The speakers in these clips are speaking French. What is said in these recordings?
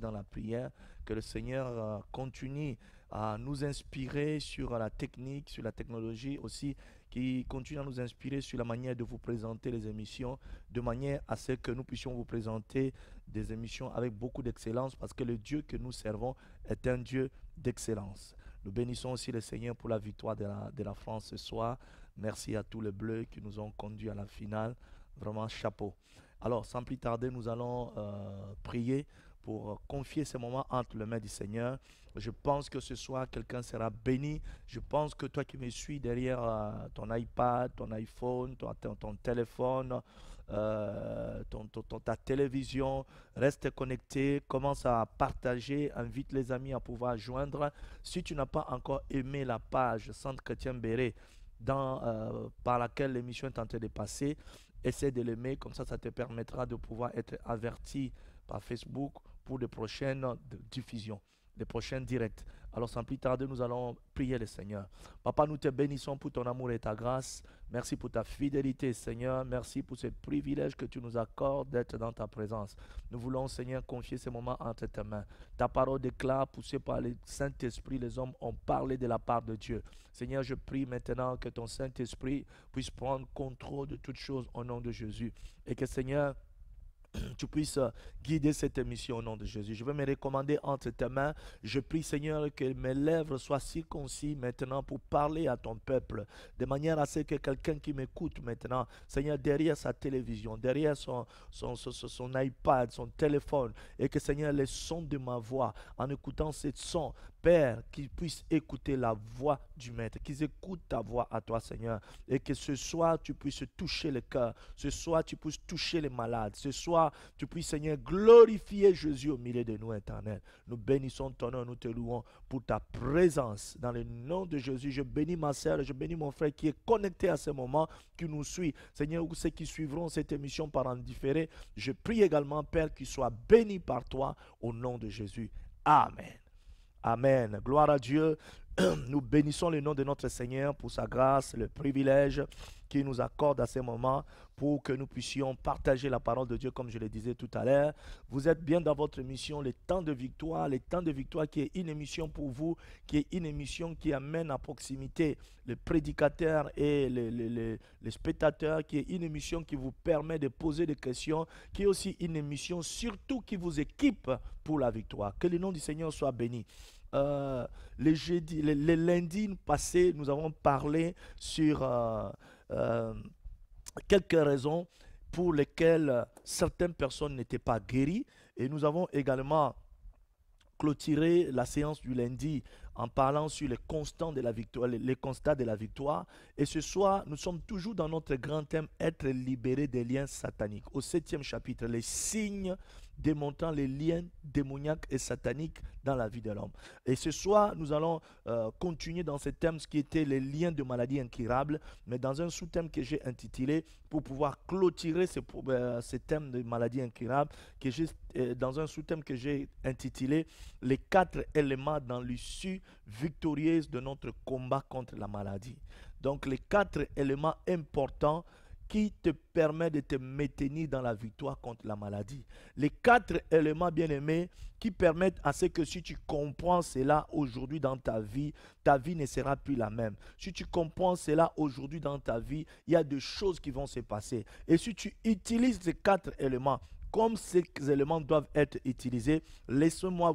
dans la prière, que le Seigneur euh, continue à nous inspirer sur la technique, sur la technologie aussi, qui continue à nous inspirer sur la manière de vous présenter les émissions, de manière à ce que nous puissions vous présenter des émissions avec beaucoup d'excellence, parce que le Dieu que nous servons est un Dieu d'excellence. Nous bénissons aussi le Seigneur pour la victoire de la, de la France ce soir. Merci à tous les Bleus qui nous ont conduits à la finale. Vraiment chapeau. Alors, sans plus tarder, nous allons euh, prier pour euh, confier ce moment entre les mains du Seigneur. Je pense que ce soir, quelqu'un sera béni. Je pense que toi qui me suis derrière euh, ton iPad, ton iPhone, ton, téléphone, euh, ton, ta télévision, reste connecté, commence à partager, invite les amis à pouvoir joindre. Si tu n'as pas encore aimé la page Centre Chrétien Béré dans, par laquelle l'émission est en train de passer, essaie de l'aimer, comme ça, ça te permettra de pouvoir être averti par Facebook pour les prochaines diffusions, des prochaines directs. Alors sans plus tarder, nous allons prier le Seigneur. Papa, nous te bénissons pour ton amour et ta grâce. Merci pour ta fidélité, Seigneur. Merci pour ce privilège que tu nous accordes d'être dans ta présence. Nous voulons, Seigneur, confier ce moment entre tes mains. Ta parole déclare, poussée par le Saint-Esprit, les hommes ont parlé de la part de Dieu. Seigneur, je prie maintenant que ton Saint-Esprit puisse prendre contrôle de toutes choses au nom de Jésus. Et que, Seigneur, tu puisses euh, guider cette émission au nom de Jésus. Je vais me recommander entre tes mains. Je prie, Seigneur, que mes lèvres soient circoncis maintenant pour parler à ton peuple, de manière à ce que quelqu'un qui m'écoute maintenant, Seigneur, derrière sa télévision, derrière son, son, iPad, son téléphone, et que, Seigneur, les sons de ma voix, en écoutant ce son, Père, qu'ils puissent écouter la voix du Maître, qu'ils écoutent ta voix à toi, Seigneur, et que ce soir, tu puisses toucher le cœur, ce soir, tu puisses toucher les malades, ce soir, tu puisses, Seigneur, glorifier Jésus au milieu de nous, éternel. Nous bénissons ton nom, nous te louons pour ta présence. Dans le nom de Jésus, je bénis ma sœur, je bénis mon frère qui est connecté à ce moment, qui nous suit. Seigneur, ou ceux qui suivront cette émission par en différé, je prie également, Père, qu'ils soient bénis par toi, au nom de Jésus. Amen. Amen. Gloire à Dieu. Nous bénissons le nom de notre Seigneur pour sa grâce, le privilège qu'il nous accorde à ce moment pour que nous puissions partager la parole de Dieu, comme je le disais tout à l'heure. Vous êtes bien dans votre émission, les temps de victoire, les temps de victoire qui est une émission pour vous, qui est une émission qui amène à proximité les prédicateurs et les, spectateurs, qui est une émission qui vous permet de poser des questions, qui est aussi une émission surtout qui vous équipe pour la victoire. Que le nom du Seigneur soit béni. Euh, les, jeudi, lundis passés, nous avons parlé sur euh, euh, quelques raisons pour lesquelles certaines personnes n'étaient pas guéries. Et nous avons également clôturé la séance du lundi en parlant sur les, de la victoire, les constats de la victoire. Et ce soir, nous sommes toujours dans notre grand thème Être libéré des liens sataniques. Au septième chapitre, les signes démontant les liens démoniaques et sataniques dans la vie de l'homme. Et ce soir, nous allons euh, continuer dans ce thème, ce qui était les liens de maladie incurables, mais dans un sous-thème que j'ai intitulé pour pouvoir clôturer ce, euh, thème de maladie incurables, euh, dans un sous-thème que j'ai intitulé Les quatre éléments dans l'issue victorieuse de notre combat contre la maladie. Donc les quatre éléments importants qui te permettent de te maintenir dans la victoire contre la maladie. Les quatre éléments bien-aimés qui permettent à ce que si tu comprends cela aujourd'hui dans ta vie, ta vie ne sera plus la même. Si tu comprends cela aujourd'hui dans ta vie, il y a des choses qui vont se passer. Et si tu utilises ces quatre éléments, comme ces éléments doivent être utilisés, laisse-moi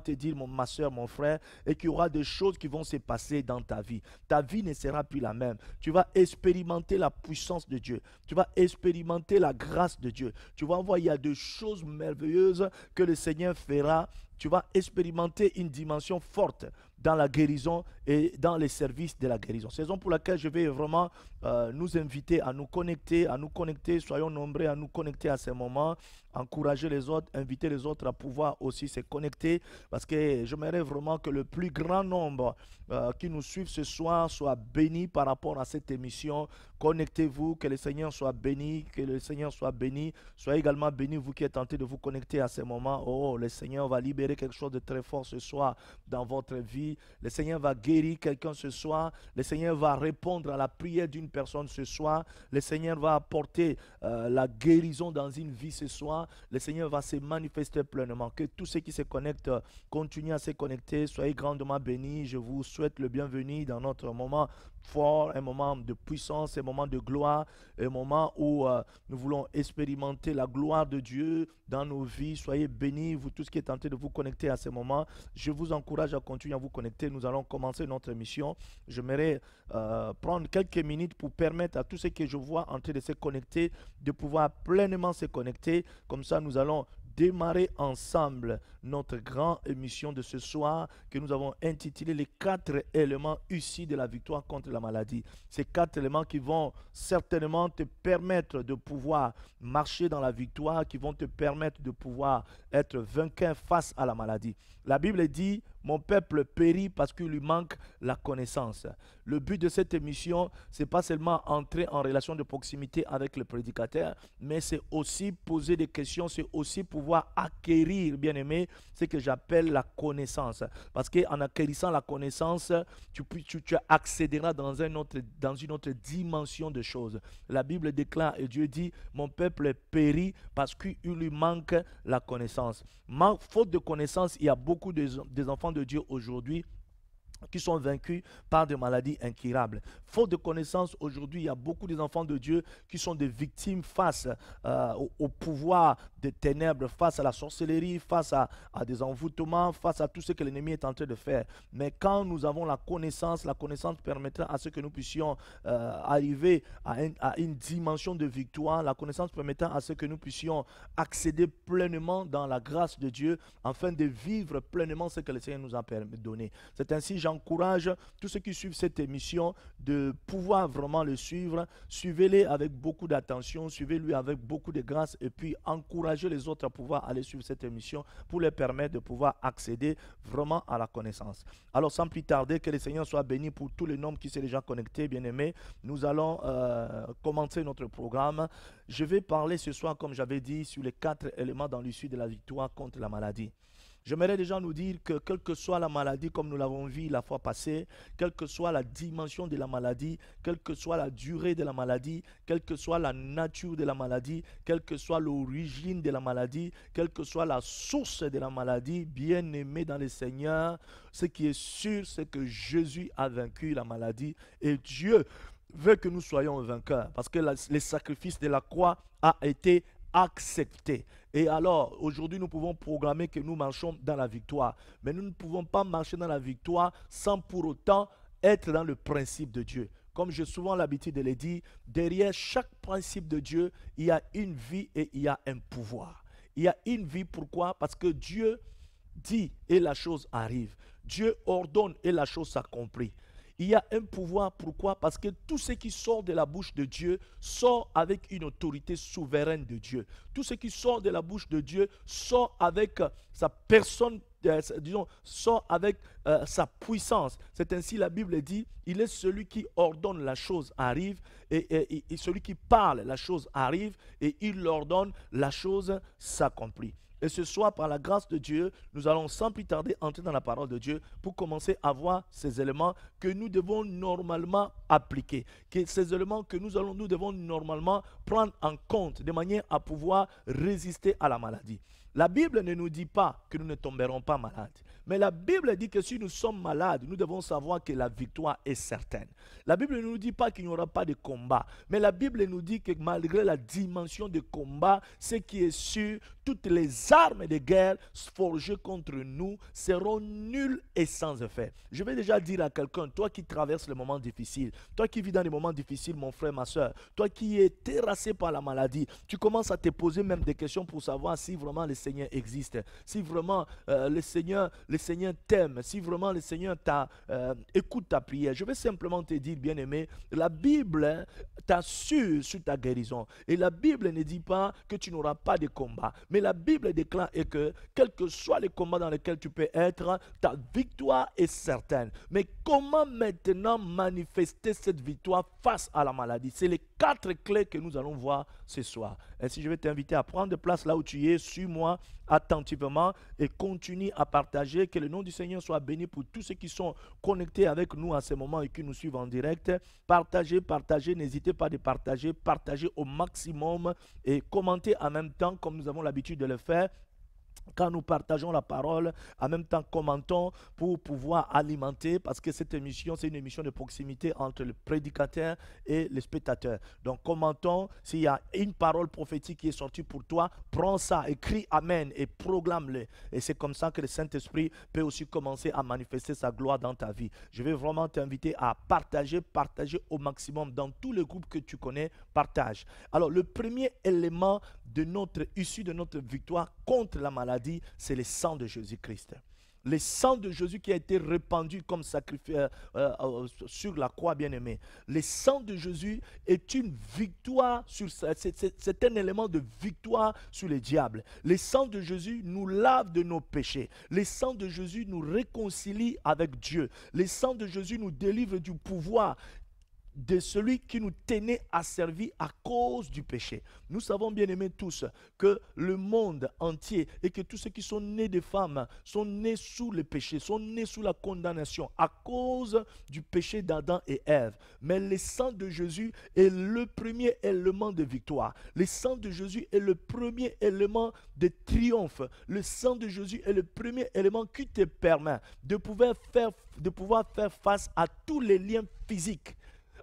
te dire, mon, ma soeur, mon frère, et qu'il y aura des choses qui vont se passer dans ta vie. Ta vie ne sera plus la même. Tu vas expérimenter la puissance de Dieu. Tu vas expérimenter la grâce de Dieu. Tu vas voir, il y a des choses merveilleuses que le Seigneur fera tu vas expérimenter une dimension forte dans la guérison et dans les services de la guérison. C'est raison pour laquelle je vais vraiment euh, nous inviter à nous connecter, à nous connecter, soyons nombreux à nous connecter à ce moment, encourager les autres, inviter les autres à pouvoir aussi se connecter, parce que j'aimerais vraiment que le plus grand nombre euh, qui nous suivent ce soir soit béni par rapport à cette émission. Connectez-vous, que le Seigneur soit béni, que le Seigneur soit béni. Soyez également béni, vous qui êtes tenté de vous connecter à ce moment Oh, le Seigneur va libérer quelque chose de très fort ce soir dans votre vie le Seigneur va guérir quelqu'un ce soir, le Seigneur va répondre à la prière d'une personne ce soir, le Seigneur va apporter euh, la guérison dans une vie ce soir, le Seigneur va se manifester pleinement. Que tous ceux qui se connectent euh, continuent à se connecter, soyez grandement bénis, je vous souhaite le bienvenu dans notre moment fort, un moment de puissance, un moment de gloire, un moment où euh, nous voulons expérimenter la gloire de Dieu dans nos vies. Soyez bénis, vous tous qui êtes train de vous connecter à ce moment. Je vous encourage à continuer à vous connecter. Nous allons commencer notre émission. J'aimerais euh, prendre quelques minutes pour permettre à tous ceux que je vois en train de se connecter de pouvoir pleinement se connecter. Comme ça, nous allons démarrer ensemble notre grande émission de ce soir que nous avons intitulée Les quatre éléments ici de la victoire contre la maladie. Ces quatre éléments qui vont certainement te permettre de pouvoir marcher dans la victoire, qui vont te permettre de pouvoir être vainqueur face à la maladie. La Bible dit, mon peuple périt parce qu'il lui manque la connaissance. Le but de cette émission, c'est pas seulement entrer en relation de proximité avec le prédicateur, mais c'est aussi poser des questions, c'est aussi pouvoir acquérir, bien aimé, ce que j'appelle la connaissance. Parce qu'en acquérissant la connaissance, tu, accéderas dans, une autre dimension de choses. La Bible déclare, et Dieu dit, mon peuple périt parce qu'il lui manque la connaissance. Faute de connaissance, il y a beaucoup de, des enfants de Dieu aujourd'hui qui sont vaincus par des maladies incurables. Faute de connaissance, aujourd'hui, il y a beaucoup des enfants de Dieu qui sont des victimes face euh, au, pouvoir des ténèbres, face à la sorcellerie, face à, des envoûtements, face à tout ce que l'ennemi est en train de faire. Mais quand nous avons la connaissance, la connaissance permettra à ce que nous puissions euh, arriver à, une dimension de victoire, la connaissance permettra à ce que nous puissions accéder pleinement dans la grâce de Dieu afin de vivre pleinement ce que le Seigneur nous a donné. C'est ainsi, j'encourage tous ceux qui suivent cette émission de pouvoir vraiment le suivre. Suivez-les avec beaucoup d'attention, suivez-lui avec beaucoup de grâce et puis encouragez les autres à pouvoir aller suivre cette émission pour les permettre de pouvoir accéder vraiment à la connaissance. Alors sans plus tarder, que le Seigneur soit béni pour tous les noms qui sont déjà connectés, bien-aimés. Nous allons euh, commencer notre programme. Je vais parler ce soir, comme j'avais dit, sur les quatre éléments dans l'issue de la victoire contre la maladie. J'aimerais déjà nous dire que quelle que soit la maladie, comme nous l'avons vu la fois passée, quelle que soit la dimension de la maladie, quelle que soit la durée de la maladie, quelle que soit la nature de la maladie, quelle que soit l'origine de la maladie, quelle que soit la source de la maladie, bien aimé dans le Seigneur, ce qui est sûr, c'est que Jésus a vaincu la maladie et Dieu veut que nous soyons vainqueurs parce que les le sacrifice de la croix a été accepté. Et alors, aujourd'hui, nous pouvons programmer que nous marchons dans la victoire. Mais nous ne pouvons pas marcher dans la victoire sans pour autant être dans le principe de Dieu. Comme j'ai souvent l'habitude de le dire, derrière chaque principe de Dieu, il y a une vie et il y a un pouvoir. Il y a une vie, pourquoi Parce que Dieu dit et la chose arrive. Dieu ordonne et la chose s'accomplit. Il y a un pouvoir. Pourquoi Parce que tout ce qui sort de la bouche de Dieu sort avec une autorité souveraine de Dieu. Tout ce qui sort de la bouche de Dieu sort avec euh, sa personne euh, disons, sort avec euh, sa puissance. C'est ainsi la Bible dit, il est celui qui ordonne la chose arrive, et, et celui qui parle la chose arrive, et il ordonne la chose s'accomplit. Et ce soir, par la grâce de Dieu, nous allons sans plus tarder entrer dans la parole de Dieu pour commencer à voir ces éléments que nous devons normalement appliquer, que ces éléments que nous, allons, nous devons normalement prendre en compte de manière à pouvoir résister à la maladie. La Bible ne nous dit pas que nous ne tomberons pas malades. Mais la Bible dit que si nous sommes malades, nous devons savoir que la victoire est certaine. La Bible ne nous dit pas qu'il n'y aura pas de combat, mais la Bible nous dit que malgré la dimension de combat, ce qui est sûr, toutes les armes de guerre forgées contre nous seront nulles et sans effet. Je vais déjà dire à quelqu'un, toi qui traverses les moments difficiles, toi qui vis dans les moments difficiles, mon frère, ma soeur, toi qui es terrassé par la maladie, tu commences à te poser même des questions pour savoir si vraiment le Seigneur existe, si vraiment euh, le Seigneur, le Seigneur t'aime, si vraiment le Seigneur t'a, euh, écoute ta prière, je vais simplement te dire, bien-aimé, la Bible t'assure sur ta guérison. Et la Bible ne dit pas que tu n'auras pas de combat. Mais la Bible déclare et que, quel que soit le combat dans lequel tu peux être, ta victoire est certaine. Mais comment maintenant manifester cette victoire face à la maladie C'est les quatre clés que nous allons voir ce soir. Ainsi, je vais t'inviter à prendre place là où tu es, suis-moi attentivement et continue à partager que le nom du Seigneur soit béni pour tous ceux qui sont connectés avec nous à ce moment et qui nous suivent en direct. Partagez, partagez, n'hésitez pas de partager, partagez au maximum et commentez en même temps comme nous avons l'habitude de le faire quand nous partageons la parole, en même temps commentons pour pouvoir alimenter, parce que cette émission, c'est une émission de proximité entre le prédicateur et le spectateur. Donc commentons, s'il y a une parole prophétique qui est sortie pour toi, prends ça, écris Amen et proclame-le. Et c'est comme ça que le Saint-Esprit peut aussi commencer à manifester sa gloire dans ta vie. Je vais vraiment t'inviter à partager, partager au maximum dans tous les groupes que tu connais, partage. Alors le premier élément de notre issue de notre victoire contre la maladie, c'est le sang de Jésus-Christ. Le sang de Jésus qui a été répandu comme sacrifice euh, euh, euh, sur la croix, bien-aimé. Le sang de Jésus est une victoire, sur, c'est un élément de victoire sur le diable. Le sang de Jésus nous lave de nos péchés. Le sang de Jésus nous réconcilie avec Dieu. Le sang de Jésus nous délivre du pouvoir de celui qui nous tenait à servir à cause du péché. Nous savons bien aimés tous que le monde entier et que tous ceux qui sont nés des femmes sont nés sous le péché, sont nés sous la condamnation à cause du péché d'Adam et Ève. Mais le sang de Jésus est le premier élément de victoire. Le sang de Jésus est le premier élément de triomphe. Le sang de Jésus est le premier élément qui te permet de pouvoir faire, de pouvoir faire face à tous les liens physiques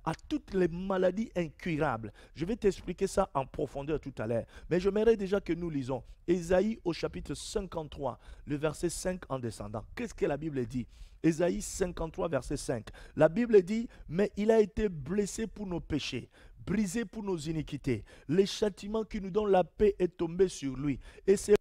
à toutes les maladies incurables. Je vais t'expliquer ça en profondeur tout à l'heure. Mais j'aimerais déjà que nous lisons Esaïe au chapitre 53, le verset 5 en descendant. Qu'est-ce que la Bible dit Esaïe 53, verset 5. La Bible dit, mais il a été blessé pour nos péchés, brisé pour nos iniquités. Les châtiments qui nous donnent la paix est tombé sur lui. Et c'est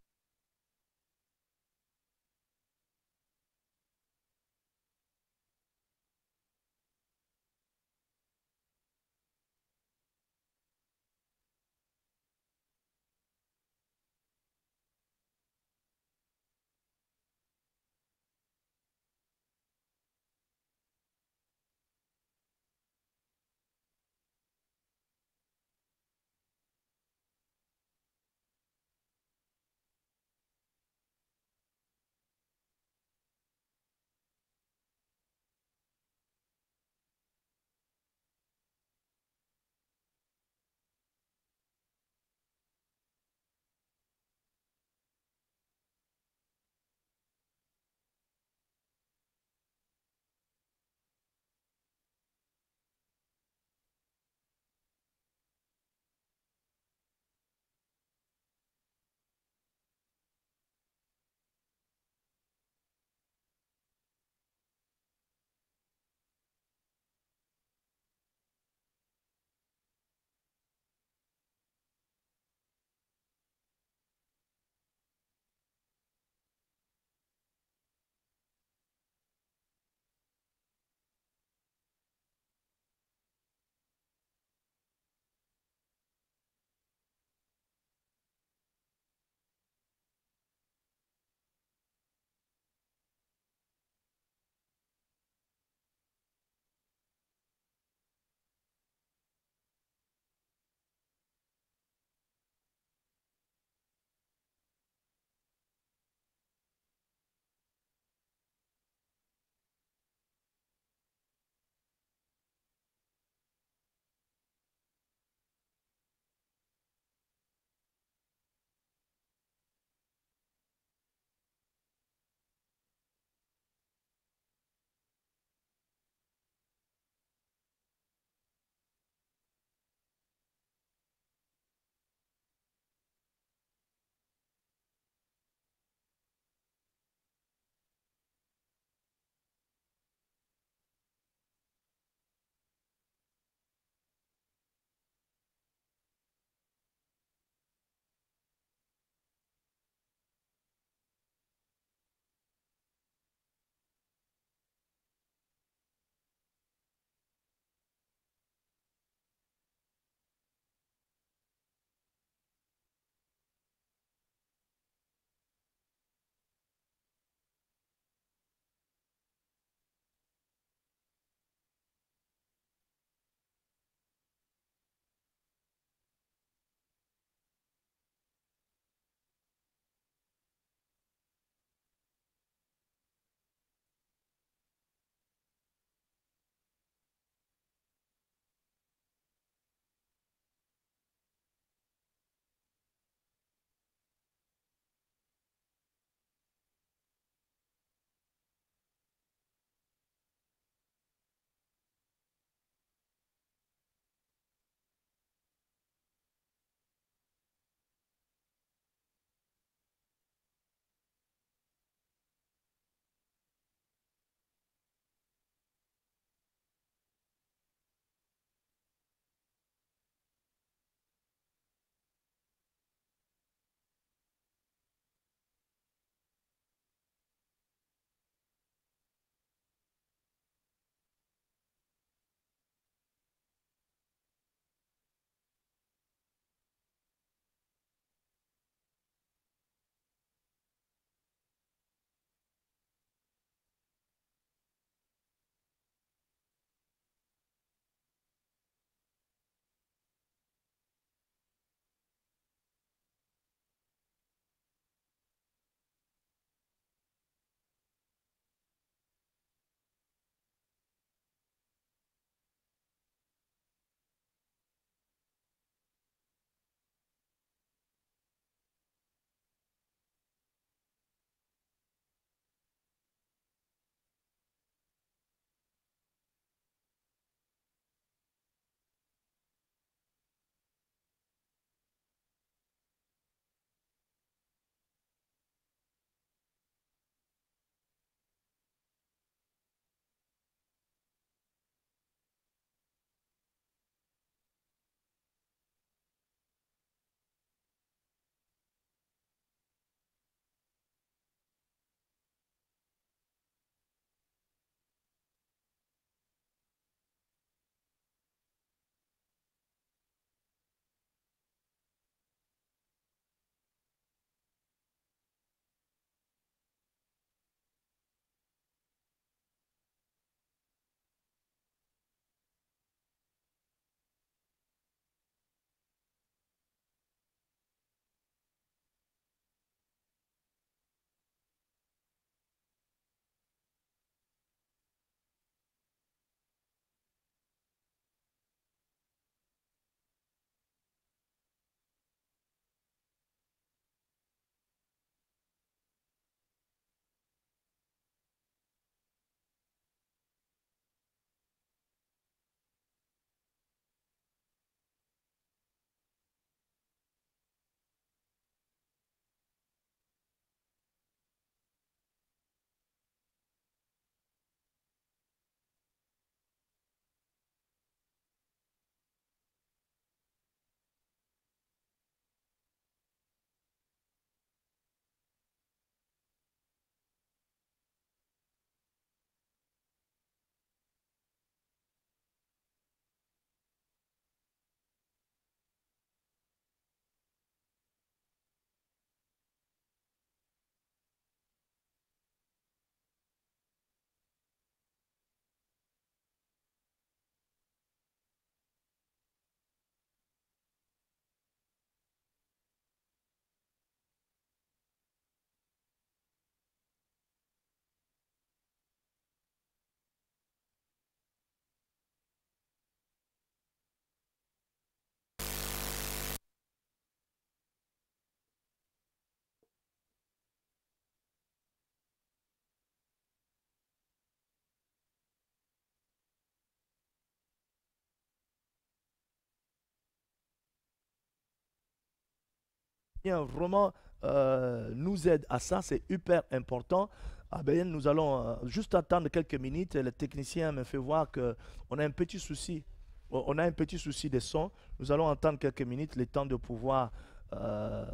vraiment euh, nous aide à ça, c'est hyper important. Ah ben, nous allons euh, juste attendre quelques minutes. Le technicien me fait voir qu'on a un petit souci. On a un petit souci de son. Nous allons attendre quelques minutes, le temps de pouvoir euh,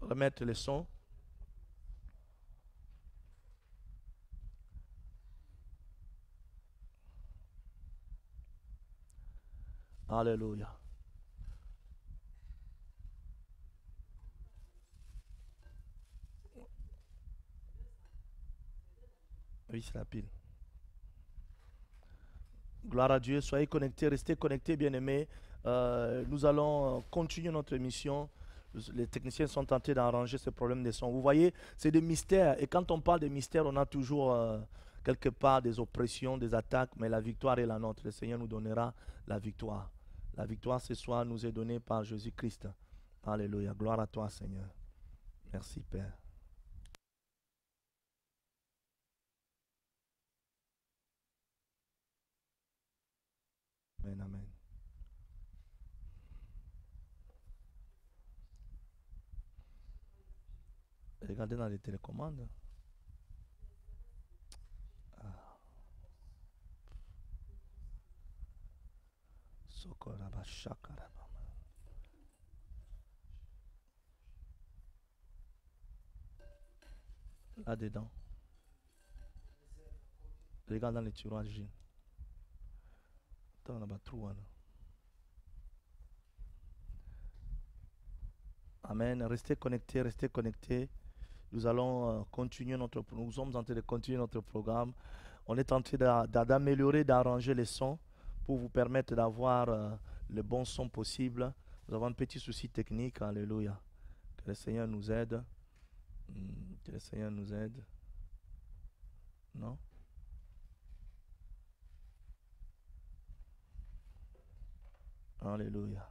remettre le son. Alléluia. Oui, c'est la pile. Gloire à Dieu, soyez connectés, restez connectés, bien-aimés. Euh, nous allons euh, continuer notre émission. Les techniciens sont tentés d'arranger ce problème de son. Vous voyez, c'est des mystères. Et quand on parle de mystères, on a toujours euh, quelque part des oppressions, des attaques, mais la victoire est la nôtre. Le Seigneur nous donnera la victoire. La victoire ce soir nous est donnée par Jésus-Christ. Alléluia. Gloire à toi, Seigneur. Merci, Père. Amen, Regardez dans les télécommandes. Ah. Là-dedans. Regarde dans les tiroirs, Gilles. Amen. Restez connectés, restez connectés. Nous allons euh, continuer notre nous sommes en train de continuer notre programme. On est en train d'améliorer, d'arranger les sons pour vous permettre d'avoir euh, le bon son possible. Nous avons un petit souci technique. Alléluia. Que le Seigneur nous aide. Hmm, que le Seigneur nous aide. Non? Hallelujah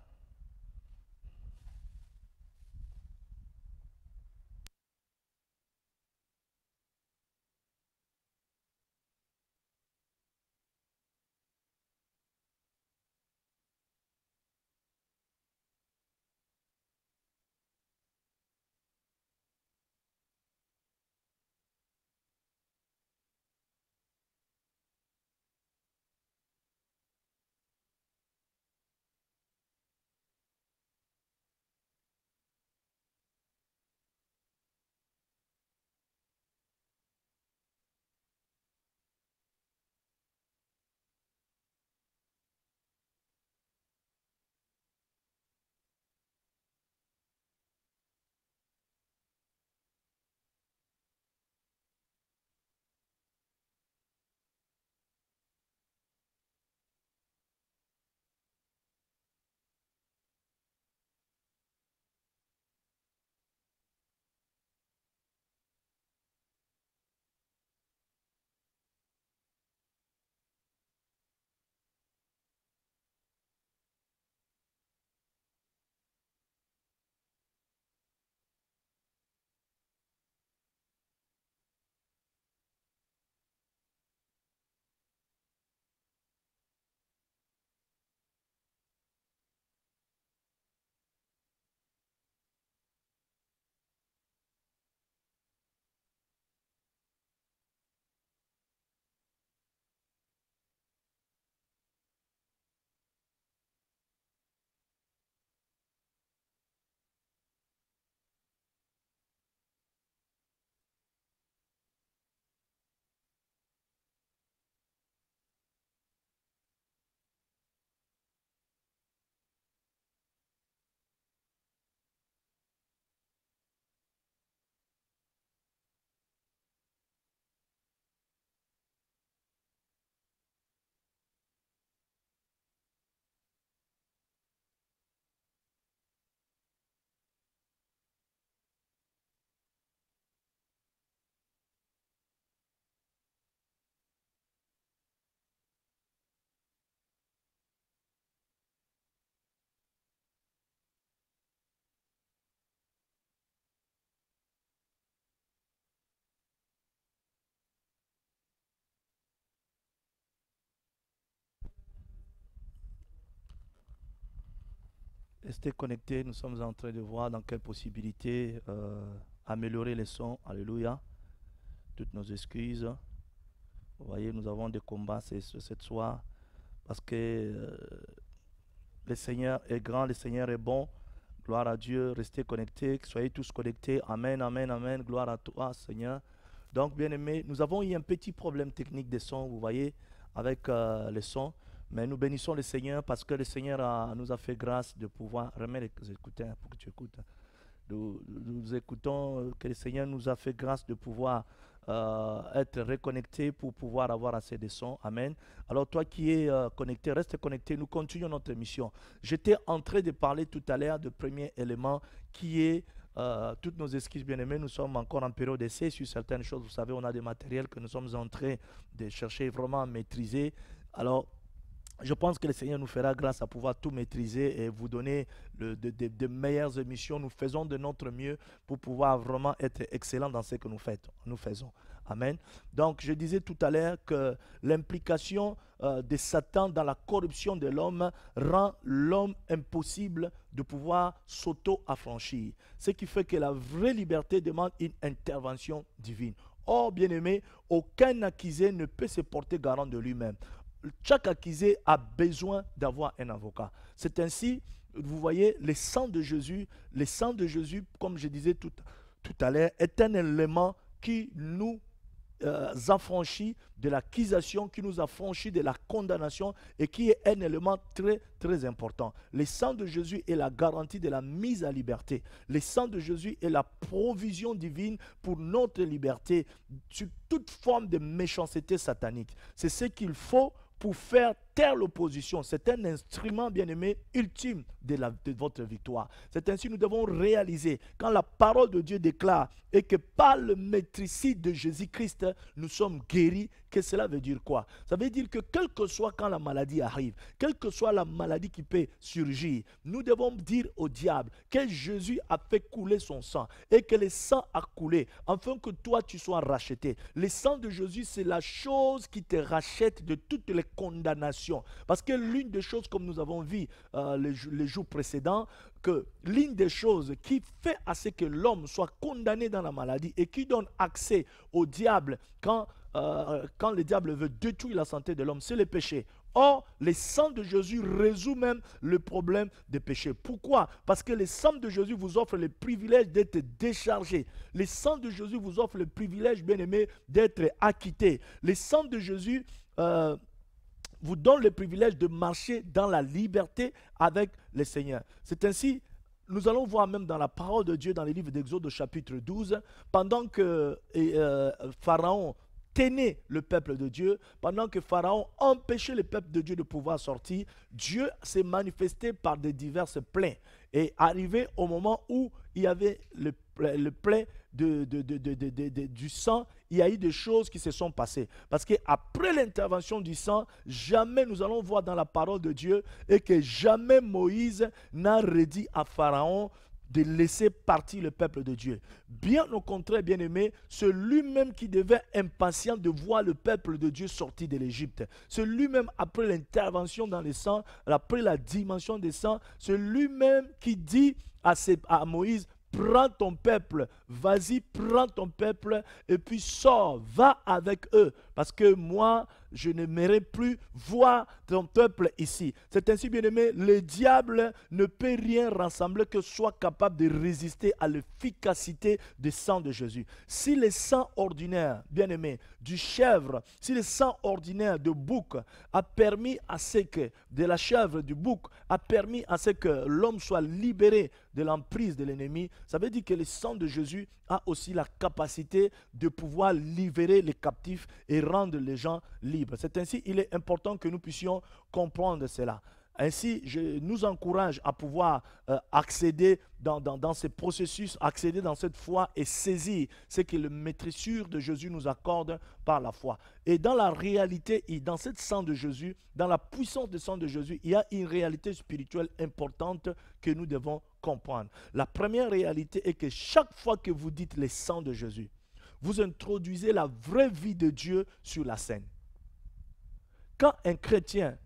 Restez connectés, nous sommes en train de voir dans quelle possibilité euh, améliorer les sons. Alléluia. Toutes nos excuses. Vous voyez, nous avons des combats cette soir parce que euh, le Seigneur est grand, le Seigneur est bon. Gloire à Dieu, restez connectés, soyez tous connectés. Amen, amen, amen. Gloire à toi, Seigneur. Donc, bien aimé, nous avons eu un petit problème technique des sons, vous voyez, avec euh, les sons. Mais nous bénissons le Seigneur parce que le Seigneur nous a fait grâce de pouvoir. Remets les écouteurs pour que tu écoutes. Nous, nous, écoutons que le Seigneur nous a fait grâce de pouvoir euh, être reconnectés pour pouvoir avoir assez de sons. Amen. Alors toi qui es euh, connecté, reste connecté. Nous continuons notre émission. J'étais en train de parler tout à l'heure du premier élément qui est euh, toutes nos esquisses bien-aimées, nous sommes encore en période d'essai sur certaines choses. Vous savez, on a des matériels que nous sommes en train de chercher vraiment à maîtriser. Alors, je pense que le Seigneur nous fera grâce à pouvoir tout maîtriser et vous donner de, meilleures émissions. Nous faisons de notre mieux pour pouvoir vraiment être excellents dans ce que nous, faisons. Amen. Donc, je disais tout à l'heure que l'implication euh, de Satan dans la corruption de l'homme rend l'homme impossible de pouvoir s'auto-affranchir. Ce qui fait que la vraie liberté demande une intervention divine. Or, bien-aimé, aucun accusé ne peut se porter garant de lui-même chaque accusé a besoin d'avoir un avocat. C'est ainsi, vous voyez, le sang de Jésus, le sang de Jésus, comme je disais tout, tout à l'heure, est un élément qui nous euh, affranchit de l'accusation, qui nous affranchit de la condamnation et qui est un élément très, très important. Le sang de Jésus est la garantie de la mise à liberté. Le sang de Jésus est la provision divine pour notre liberté sur toute forme de méchanceté satanique. C'est ce qu'il faut pour faire taire l'opposition. C'est un instrument, bien-aimé, ultime de, de votre victoire. C'est ainsi que nous devons réaliser, quand la parole de Dieu déclare, et que par le maîtricide de Jésus-Christ, nous sommes guéris, que cela veut dire quoi Ça veut dire que quel que soit quand la maladie arrive, quelle que soit la maladie qui peut surgir, nous devons dire au diable que Jésus a fait couler son sang, et que le sang a coulé, afin que toi tu sois racheté. Le sang de Jésus, c'est la chose qui te rachète de toutes les condamnation. Parce que l'une des choses, comme nous avons vu euh, les, jours précédents, que l'une des choses qui fait à ce que l'homme soit condamné dans la maladie et qui donne accès au diable quand, euh, quand le diable veut détruire la santé de l'homme, c'est le péché. Or, les sang de Jésus résout même le problème des péchés. Pourquoi Parce que les sang de Jésus vous offrent le privilège d'être déchargé. Les sang de Jésus vous offre le privilège, bien aimé, d'être acquitté. Les sang de Jésus euh, vous donne le privilège de marcher dans la liberté avec le Seigneur. C'est ainsi, nous allons voir même dans la parole de Dieu, dans les livres d'Exode au chapitre 12, pendant que euh, Pharaon tenait le peuple de Dieu, pendant que Pharaon empêchait le peuple de Dieu de pouvoir sortir, Dieu s'est manifesté par des diverses plaintes. Et arrivé au moment où il y avait le, plein de, du sang, il y a eu des choses qui se sont passées. Parce qu'après l'intervention du sang, jamais nous allons voir dans la parole de Dieu et que jamais Moïse n'a redit à Pharaon de laisser partir le peuple de Dieu. Bien au contraire, bien-aimé, celui-même qui devait impatient de voir le peuple de Dieu sorti de l'Égypte, celui-même après l'intervention dans les sangs, après la dimension des sangs, celui-même qui dit à, à Moïse, prends ton peuple, vas-y, prends ton peuple, et puis sors, va avec eux, parce que moi, je n'aimerais plus voir ton peuple ici. C'est ainsi, bien-aimé, le diable ne peut rien rassembler que soit capable de résister à l'efficacité du sang de Jésus. Si le sang ordinaire, bien-aimé, du chèvre, si le sang ordinaire de bouc a permis à ce que, de la chèvre, du bouc, a permis à ce que l'homme soit libéré de l'emprise de l'ennemi, ça veut dire que le sang de Jésus a aussi la capacité de pouvoir libérer les captifs et rendre les gens libres. C'est ainsi, il est important que nous puissions comprendre cela. Ainsi, je nous encourage à pouvoir euh, accéder dans, ces ce processus, accéder dans cette foi et saisir ce que le maîtrisure de Jésus nous accorde par la foi. Et dans la réalité, et dans cette sang de Jésus, dans la puissance du sang de Jésus, il y a une réalité spirituelle importante que nous devons comprendre. La première réalité est que chaque fois que vous dites le sang de Jésus, vous introduisez la vraie vie de Dieu sur la scène. Quand un chrétien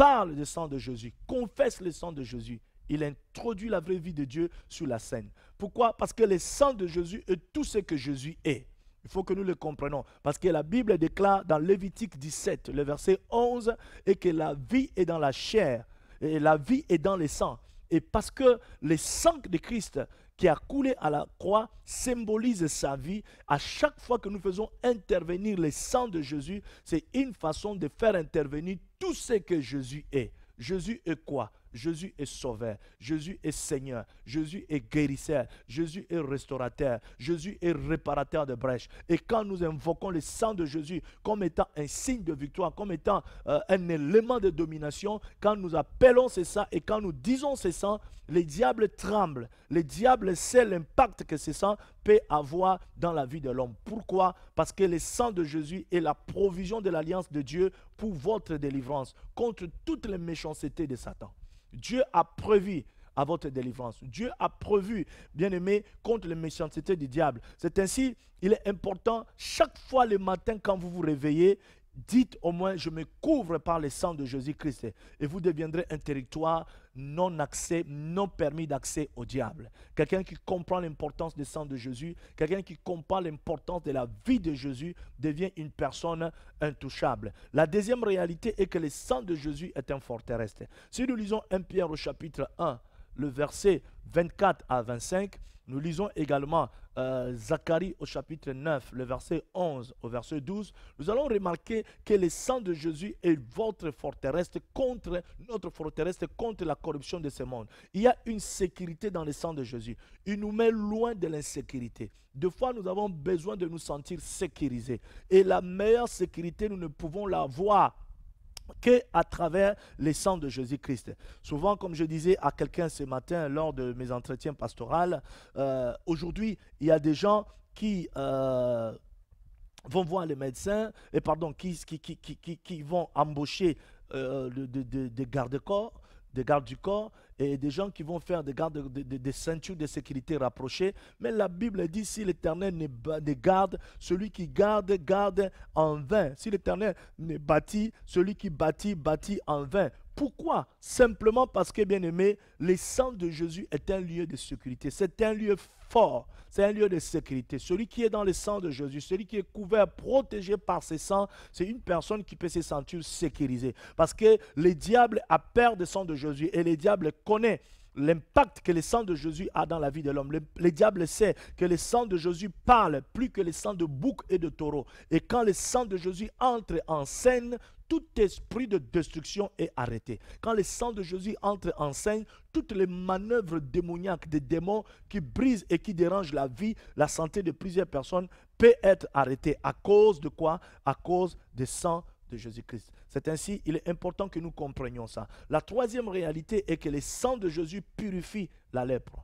parle du sang de Jésus, confesse le sang de Jésus. Il introduit la vraie vie de Dieu sur la scène. Pourquoi Parce que le sang de Jésus est tout ce que Jésus est. Il faut que nous le comprenions. Parce que la Bible déclare dans Lévitique 17, le verset 11, et que la vie est dans la chair, et la vie est dans le sang. Et parce que le sang de Christ qui a coulé à la croix symbolise sa vie. À chaque fois que nous faisons intervenir le sang de Jésus, c'est une façon de faire intervenir tout ce que Jésus est. Jésus est quoi Jésus est sauveur, Jésus est Seigneur, Jésus est guérisseur, Jésus est restaurateur, Jésus est réparateur de brèches. Et quand nous invoquons le sang de Jésus comme étant un signe de victoire, comme étant euh, un élément de domination, quand nous appelons ce sang et quand nous disons ce sang, les diables tremblent, les diables sait l'impact que ce sang peut avoir dans la vie de l'homme. Pourquoi Parce que le sang de Jésus est la provision de l'alliance de Dieu pour votre délivrance contre toutes les méchancetés de Satan. Dieu a prévu à votre délivrance. Dieu a prévu, bien aimé, contre les méchancetés du diable. C'est ainsi, il est important, chaque fois le matin quand vous vous réveillez, dites au moins, je me couvre par le sang de Jésus-Christ. Et vous deviendrez un territoire non accès, non permis d'accès au diable. Quelqu'un qui comprend l'importance du sang de Jésus, quelqu'un qui comprend l'importance de la vie de Jésus devient une personne intouchable. La deuxième réalité est que le sang de Jésus est un terrestre. Si nous lisons 1 Pierre au chapitre 1, le verset 24 à 25, nous lisons également euh, Zacharie au chapitre 9, le verset 11 au verset 12, nous allons remarquer que le sang de Jésus est votre forteresse contre, notre forteresse contre la corruption de ce monde. Il y a une sécurité dans le sang de Jésus. Il nous met loin de l'insécurité. Des fois, nous avons besoin de nous sentir sécurisés. Et la meilleure sécurité, nous ne pouvons l'avoir à travers les sang de Jésus-Christ. Souvent, comme je disais à quelqu'un ce matin lors de mes entretiens pastoraux, euh, aujourd'hui, il y a des gens qui euh, vont voir les médecins, et pardon, qui, qui, qui, qui, qui vont embaucher euh, des gardes-corps, des gardes du corps, et des gens qui vont faire des gardes, des, ceintures de sécurité rapprochées. Mais la Bible dit si l'Éternel ne, garde, celui qui garde, garde en vain. Si l'Éternel ne bâtit, celui qui bâtit, bâtit en vain. Pourquoi Simplement parce que, bien aimé, le sang de Jésus est un lieu de sécurité. C'est un lieu fort. C'est un lieu de sécurité. Celui qui est dans le sang de Jésus, celui qui est couvert, protégé par ses sangs, c'est une personne qui peut se sentir sécurisée. Parce que le diable a peur du sang de Jésus et le diable connaît l'impact que le sang de Jésus a dans la vie de l'homme. Le, diables diable sait que le sang de Jésus parle plus que le sang de bouc et de taureau. Et quand le sang de Jésus entre en scène, tout esprit de destruction est arrêté. Quand le sang de Jésus entre en scène, toutes les manœuvres démoniaques des démons qui brisent et qui dérangent la vie, la santé de plusieurs personnes peuvent être arrêtées. À cause de quoi À cause du sang de Jésus-Christ. C'est ainsi, il est important que nous comprenions ça. La troisième réalité est que le sang de Jésus purifie la lèpre.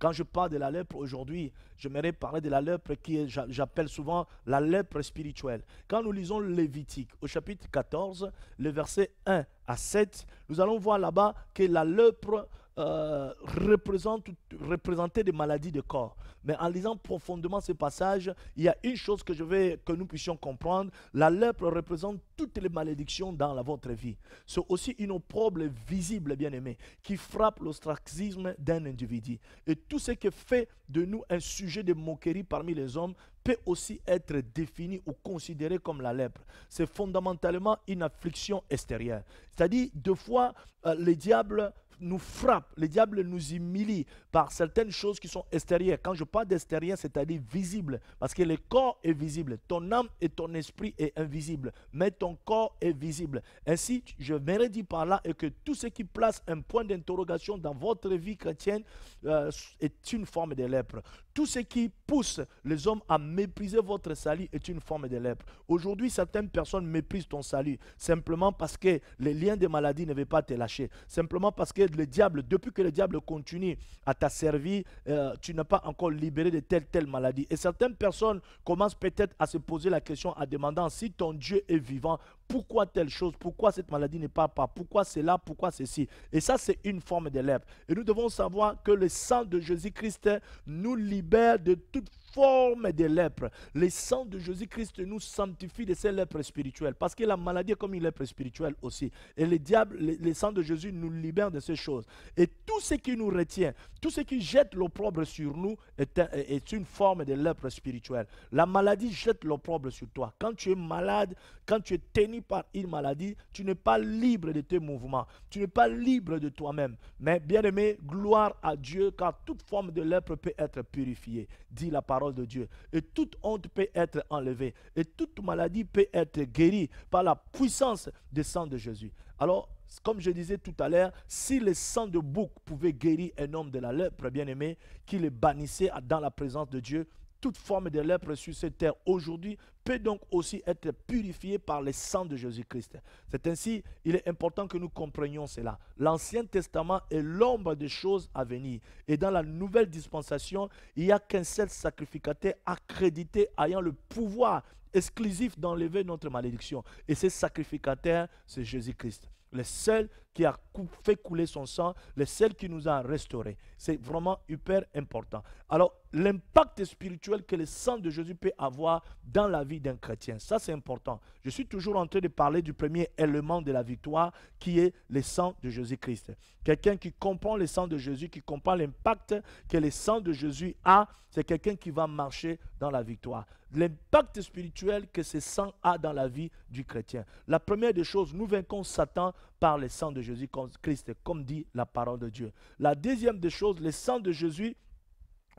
Quand je parle de la lèpre aujourd'hui, j'aimerais parler de la lèpre qui j'appelle souvent la lèpre spirituelle. Quand nous lisons Lévitique au chapitre 14, le verset 1 à 7, nous allons voir là-bas que la lèpre euh, représente, représenter des maladies de corps. Mais en lisant profondément ce passage, il y a une chose que je veux que nous puissions comprendre. La lèpre représente toutes les malédictions dans la, votre vie. C'est aussi une opprobre visible, bien-aimé, qui frappe l'ostracisme d'un individu. Et tout ce qui fait de nous un sujet de moquerie parmi les hommes peut aussi être défini ou considéré comme la lèpre. C'est fondamentalement une affliction extérieure. C'est-à-dire, deux fois, euh, les diables nous frappe, le diable nous humilie par certaines choses qui sont extérieures. Quand je parle d'extérieur, c'est-à-dire visible, parce que le corps est visible, ton âme et ton esprit est invisible, mais ton corps est visible. Ainsi, je verrai dit par là et que tout ce qui place un point d'interrogation dans votre vie chrétienne euh, est une forme de lèpre. Tout ce qui pousse les hommes à mépriser votre salut est une forme de lèpre. Aujourd'hui, certaines personnes méprisent ton salut simplement parce que les liens des maladies ne veulent pas te lâcher. Simplement parce que le diable, depuis que le diable continue à t'asservir, euh, tu n'es pas encore libéré de telle telle maladie. Et certaines personnes commencent peut-être à se poser la question en demandant si ton Dieu est vivant, pourquoi telle chose, pourquoi cette maladie n'est pas pas, pourquoi c'est là, pourquoi ceci. Et ça, c'est une forme d'élève. Et nous devons savoir que le sang de Jésus-Christ nous libère de toute forme de lèpre. Le sang de Jésus-Christ nous sanctifie de ces lèpres spirituelles. Parce que la maladie est comme une lèpre spirituelle aussi. Et le diable, le, sang de Jésus nous libère de ces choses. Et tout ce qui nous retient, tout ce qui jette l'opprobre sur nous est, une forme de lèpre spirituelle. La maladie jette l'opprobre sur toi. Quand tu es malade, quand tu es tenu par une maladie, tu n'es pas libre de tes mouvements. Tu n'es pas libre de toi-même. Mais bien aimé, gloire à Dieu car toute forme de lèpre peut être purifiée, dit la parole de Dieu. Et toute honte peut être enlevée. Et toute maladie peut être guérie par la puissance du sang de Jésus. Alors, comme je disais tout à l'heure, si le sang de bouc pouvait guérir un homme de la lèpre, bien aimé, qui le bannissait dans la présence de Dieu, toute forme de lèpre sur cette terre aujourd'hui peut donc aussi être purifiée par le sang de Jésus-Christ. C'est ainsi, il est important que nous comprenions cela. L'Ancien Testament est l'ombre des choses à venir. Et dans la nouvelle dispensation, il n'y a qu'un seul sacrificateur accrédité ayant le pouvoir exclusif d'enlever notre malédiction. Et ce sacrificateur, c'est Jésus-Christ le seul a fait couler son sang, le seul qui nous a restaurés. C'est vraiment hyper important. Alors, l'impact spirituel que le sang de Jésus peut avoir dans la vie d'un chrétien, ça c'est important. Je suis toujours en train de parler du premier élément de la victoire qui est le sang de Jésus-Christ. Quelqu'un qui comprend le sang de Jésus, qui comprend l'impact que le sang de Jésus a, c'est quelqu'un qui va marcher dans la victoire. L'impact spirituel que ce sang a dans la vie du chrétien. La première des choses, nous vainquons Satan par le sang de Jésus Christ, comme dit la parole de Dieu. La deuxième des choses, le sang de Jésus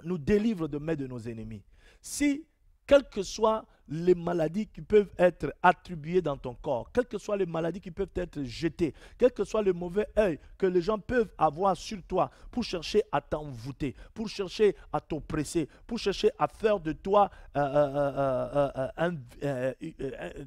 nous délivre de main de nos ennemis. Si quelles que soient les maladies qui peuvent être attribuées dans ton corps, quelles que soient les maladies qui peuvent être jetées, quel que soit le mauvais œil que les gens peuvent avoir sur toi pour chercher à t'envoûter, pour chercher à t'oppresser, pour chercher à faire de toi euh, euh, euh,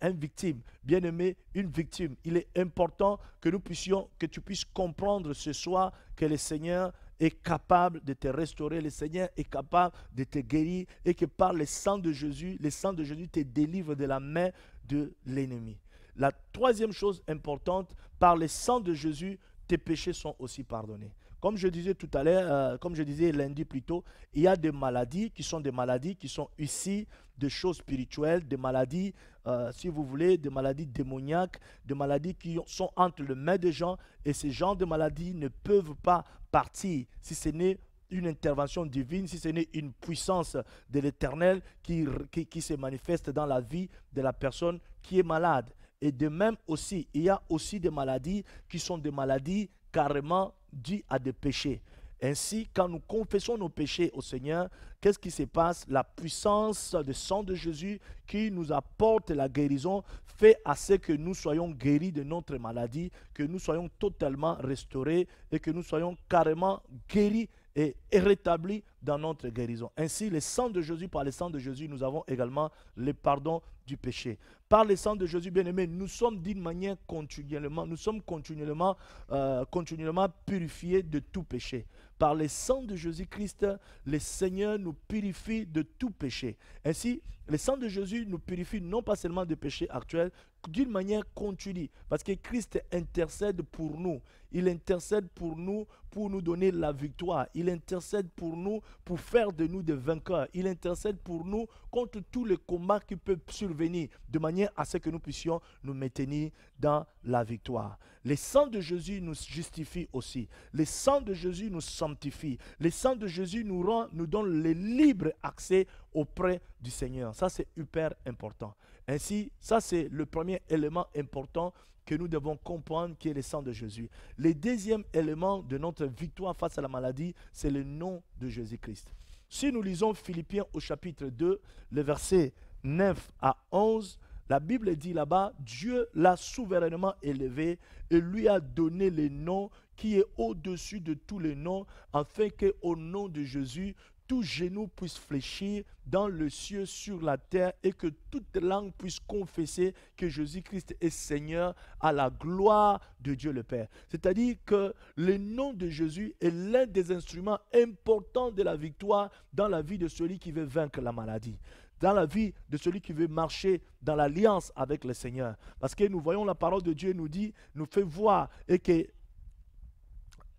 un victime. Bien-aimé, une victime. Il est important que nous puissions, que tu puisses comprendre ce soir que le Seigneur est capable de te restaurer, le Seigneur est capable de te guérir et que par le sang de Jésus, le sang de Jésus te délivre de la main de l'ennemi. La troisième chose importante, par le sang de Jésus, tes péchés sont aussi pardonnés. Comme je disais tout à l'heure, euh, comme je disais lundi plus tôt, il y a des maladies qui sont des maladies qui sont ici des choses spirituelles, des maladies, euh, si vous voulez, des maladies démoniaques, des maladies qui sont entre les mains des gens. Et ces genres de maladies ne peuvent pas partir si ce n'est une intervention divine, si ce n'est une puissance de l'éternel qui, qui, se manifeste dans la vie de la personne qui est malade. Et de même aussi, il y a aussi des maladies qui sont des maladies carrément dit à des péchés. Ainsi, quand nous confessons nos péchés au Seigneur, qu'est-ce qui se passe La puissance du sang de Jésus qui nous apporte la guérison fait à ce que nous soyons guéris de notre maladie, que nous soyons totalement restaurés et que nous soyons carrément guéris et rétablis dans notre guérison. Ainsi, le sang de Jésus, par le sang de Jésus, nous avons également le pardon du péché par le sang de Jésus bien-aimé, nous sommes d'une manière continuellement, nous sommes continuellement, euh, continuellement purifiés de tout péché. Par le sang de Jésus-Christ, le Seigneur nous purifie de tout péché. Ainsi, le sang de Jésus nous purifie non pas seulement de péchés actuels d'une manière continue, parce que Christ intercède pour nous. Il intercède pour nous pour nous donner la victoire. Il intercède pour nous pour faire de nous des vainqueurs. Il intercède pour nous contre tous les combats qui peuvent survenir de manière à ce que nous puissions nous maintenir dans la victoire. Le sang de Jésus nous justifie aussi. Le sang de Jésus nous sanctifie. Le sang de Jésus nous, rend, nous donne le libre accès auprès du Seigneur. Ça, c'est hyper important. Ainsi, ça, c'est le premier élément important que nous devons comprendre qui est le sang de Jésus. Le deuxième élément de notre victoire face à la maladie, c'est le nom de Jésus-Christ. Si nous lisons Philippiens au chapitre 2, le verset 9 à 11, la Bible dit là-bas, Dieu l'a souverainement élevé et lui a donné le nom qui est au-dessus de tous les noms, afin que au nom de Jésus, tout genou puisse fléchir dans le ciel, sur la terre, et que toute langue puisse confesser que Jésus-Christ est Seigneur à la gloire de Dieu le Père. C'est-à-dire que le nom de Jésus est l'un des instruments importants de la victoire dans la vie de celui qui veut vaincre la maladie dans la vie de celui qui veut marcher dans l'alliance avec le Seigneur. Parce que nous voyons la parole de Dieu nous dit, nous fait voir, et que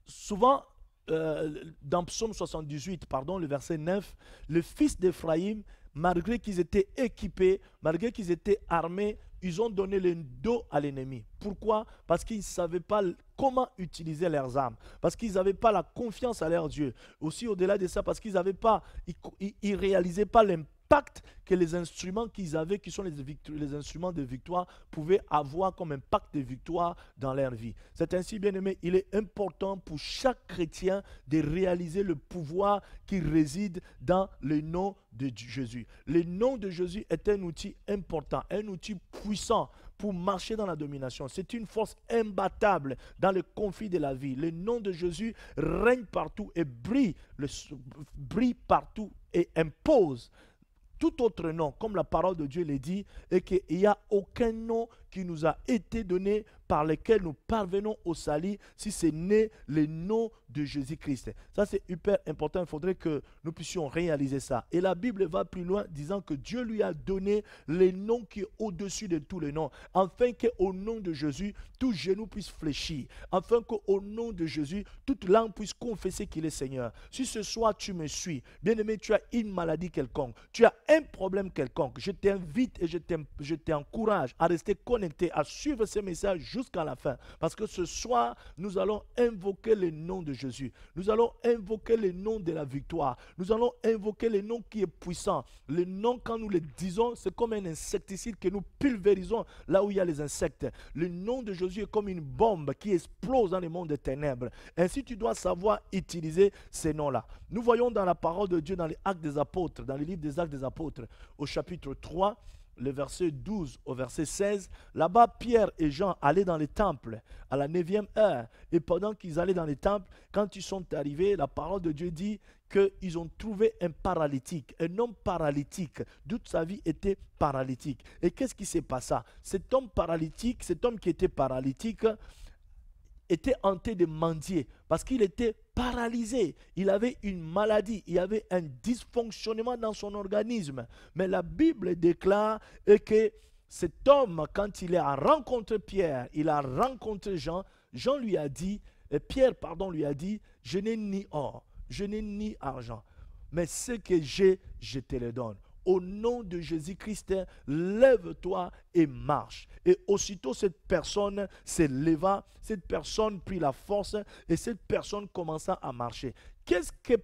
souvent, euh, dans Psaume 78, pardon, le verset 9, le fils d'Éphraïm, malgré qu'ils étaient équipés, malgré qu'ils étaient armés, ils ont donné le dos à l'ennemi. Pourquoi Parce qu'ils ne savaient pas comment utiliser leurs armes, parce qu'ils n'avaient pas la confiance à leur Dieu. Aussi au-delà de ça, parce qu'ils n'avaient pas, ils ne réalisaient pas l'impact que les instruments qu'ils avaient, qui sont les, instruments de victoire, pouvaient avoir comme impact de victoire dans leur vie. C'est ainsi, bien aimé, il est important pour chaque chrétien de réaliser le pouvoir qui réside dans le nom de Jésus. Le nom de Jésus est un outil important, un outil puissant pour marcher dans la domination. C'est une force imbattable dans le conflit de la vie. Le nom de Jésus règne partout et brille partout et impose tout autre nom, comme la parole de Dieu le dit, et qu'il n'y a aucun nom qui nous a été donné par lequel nous parvenons au salut, si ce n'est le nom de Jésus-Christ. Ça, c'est hyper important. Il faudrait que nous puissions réaliser ça. Et la Bible va plus loin disant que Dieu lui a donné les noms qui est au-dessus de tous les noms, afin qu'au nom de Jésus, tout genou puisse fléchir, afin qu'au nom de Jésus, toute langue puisse confesser qu'il est Seigneur. Si ce soir tu me suis, bien-aimé, tu as une maladie quelconque, tu as un problème quelconque, je t'invite et je t'encourage à rester connecté, à suivre ces messages jusqu'à la fin, parce que ce soir, nous allons invoquer le nom de nous allons invoquer le nom de la victoire. Nous allons invoquer le nom qui est puissant. Le nom, quand nous le disons, c'est comme un insecticide que nous pulvérisons là où il y a les insectes. Le nom de Jésus est comme une bombe qui explose dans le monde des ténèbres. Ainsi, tu dois savoir utiliser ces noms-là. Nous voyons dans la parole de Dieu, dans les actes des apôtres, dans le livre des actes des apôtres, au chapitre 3, le verset 12 au verset 16, là-bas, Pierre et Jean allaient dans les temples à la neuvième heure. Et pendant qu'ils allaient dans les temples, quand ils sont arrivés, la parole de Dieu dit qu'ils ont trouvé un paralytique, un homme paralytique. Toute sa vie était paralytique. Et qu'est-ce qui s'est passé Cet homme paralytique, cet homme qui était paralytique, était hanté de mendier parce qu'il était paralysé. Il avait une maladie, il avait un dysfonctionnement dans son organisme. Mais la Bible déclare que cet homme, quand il a rencontré Pierre, il a rencontré Jean, Jean lui a dit, euh, Pierre, pardon, lui a dit, je n'ai ni or, je n'ai ni argent, mais ce que j'ai, je te le donne au nom de Jésus-Christ, lève-toi et marche. Et aussitôt cette personne s'éleva, cette personne prit la force et cette personne commença à marcher. Qu'est-ce que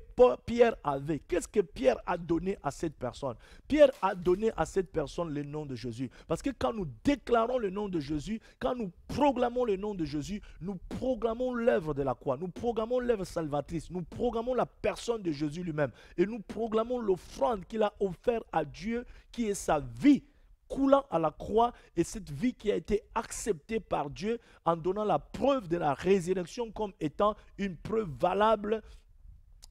Pierre avait Qu'est-ce que Pierre a donné à cette personne Pierre a donné à cette personne le nom de Jésus. Parce que quand nous déclarons le nom de Jésus, quand nous proclamons le nom de Jésus, nous proclamons l'œuvre de la croix, nous proclamons l'œuvre salvatrice, nous proclamons la personne de Jésus lui-même et nous proclamons l'offrande qu'il a offerte à Dieu qui est sa vie coulant à la croix et cette vie qui a été acceptée par Dieu en donnant la preuve de la résurrection comme étant une preuve valable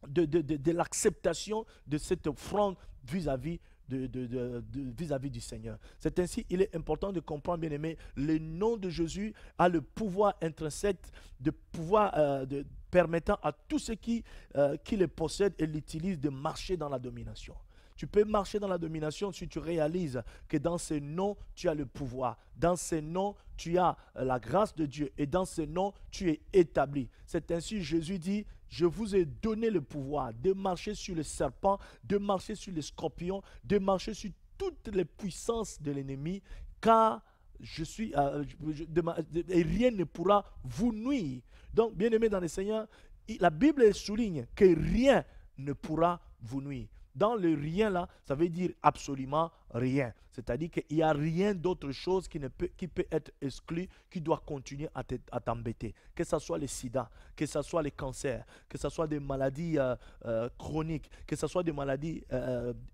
de, l'acceptation de cette offrande vis-à-vis de, de, vis vis du Seigneur. C'est ainsi, il est important de comprendre, bien aimé, le nom de Jésus a le pouvoir intrinsèque de pouvoir euh, permettant à tous ceux qui, euh, qui le possèdent et l'utilisent de marcher dans la domination. Tu peux marcher dans la domination si tu réalises que dans ce nom, tu as le pouvoir. Dans ce nom, tu as euh, la grâce de Dieu. Et dans ce nom, tu es établi. C'est ainsi, Jésus dit, je vous ai donné le pouvoir de marcher sur le serpent, de marcher sur les scorpions, de marcher sur toutes les puissances de l'ennemi, car je suis, euh, et rien ne pourra vous nuire. Donc, bien aimé dans le Seigneur, la Bible souligne que rien ne pourra vous nuire. Dans le rien là, ça veut dire absolument rien. C'est-à-dire qu'il n'y a rien d'autre chose qui, ne peut, qui peut être exclu, qui doit continuer à t'embêter. Que ce soit le sida, que ce soit les cancers, que ce soit des maladies chroniques, que ce soit des maladies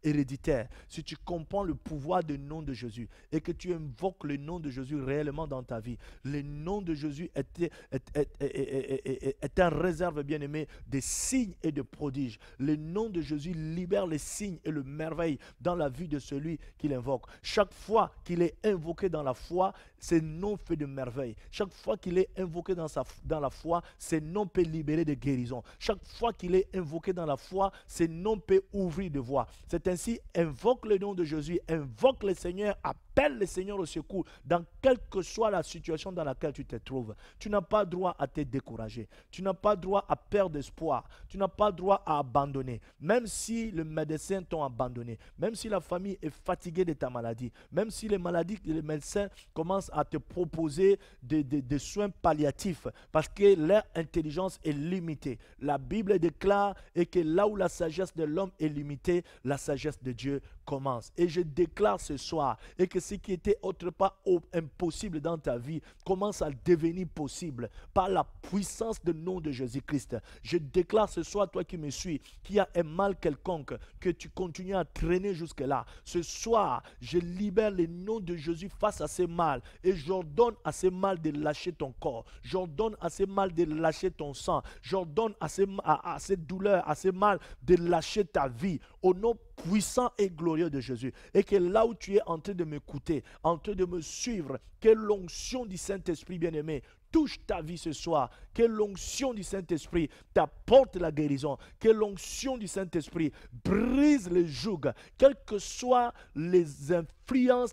héréditaires. Si tu comprends le pouvoir du nom de Jésus et que tu invoques le nom de Jésus réellement dans ta vie, le nom de Jésus est, est, un réserve bien-aimé des signes et de prodiges. Le nom de Jésus libère les signes et le merveille dans la vie de celui qu'il invoque. Chaque fois qu'il est invoqué dans la foi, ce nom fait de merveilles. Chaque fois qu'il est invoqué dans, sa, dans la foi, ce nom peut libérer de guérison. Chaque fois qu'il est invoqué dans la foi, ce nom peut ouvrir de voies. C'est ainsi, invoque le nom de Jésus, invoque le Seigneur à Appelle le Seigneur au secours dans quelle que soit la situation dans laquelle tu te trouves. Tu n'as pas droit à te décourager. Tu n'as pas droit à perdre espoir. Tu n'as pas droit à abandonner. Même si le médecin t'ont abandonné, même si la famille est fatiguée de ta maladie, même si les maladies, les médecins commencent à te proposer des, des soins palliatifs parce que leur intelligence est limitée. La Bible déclare et que là où la sagesse de l'homme est limitée, la sagesse de Dieu et je déclare ce soir et que ce qui était autrefois impossible dans ta vie commence à devenir possible par la puissance du nom de Jésus-Christ. Je déclare ce soir, toi qui me suis, qui a un mal quelconque, que tu continues à traîner jusque-là. Ce soir, je libère le nom de Jésus face à ce mal et j'ordonne à ce mal de lâcher ton corps. J'ordonne à ce mal de lâcher ton sang. J'ordonne à, à cette douleur, à ce mal de lâcher ta vie au nom puissant et glorieux de Jésus. Et que là où tu es en train de m'écouter, en train de me suivre, que l'onction du Saint-Esprit bien-aimé touche ta vie ce soir. Que l'onction du Saint-Esprit t'apporte la guérison. Que l'onction du Saint-Esprit brise les jougs. quels que soient les infirmités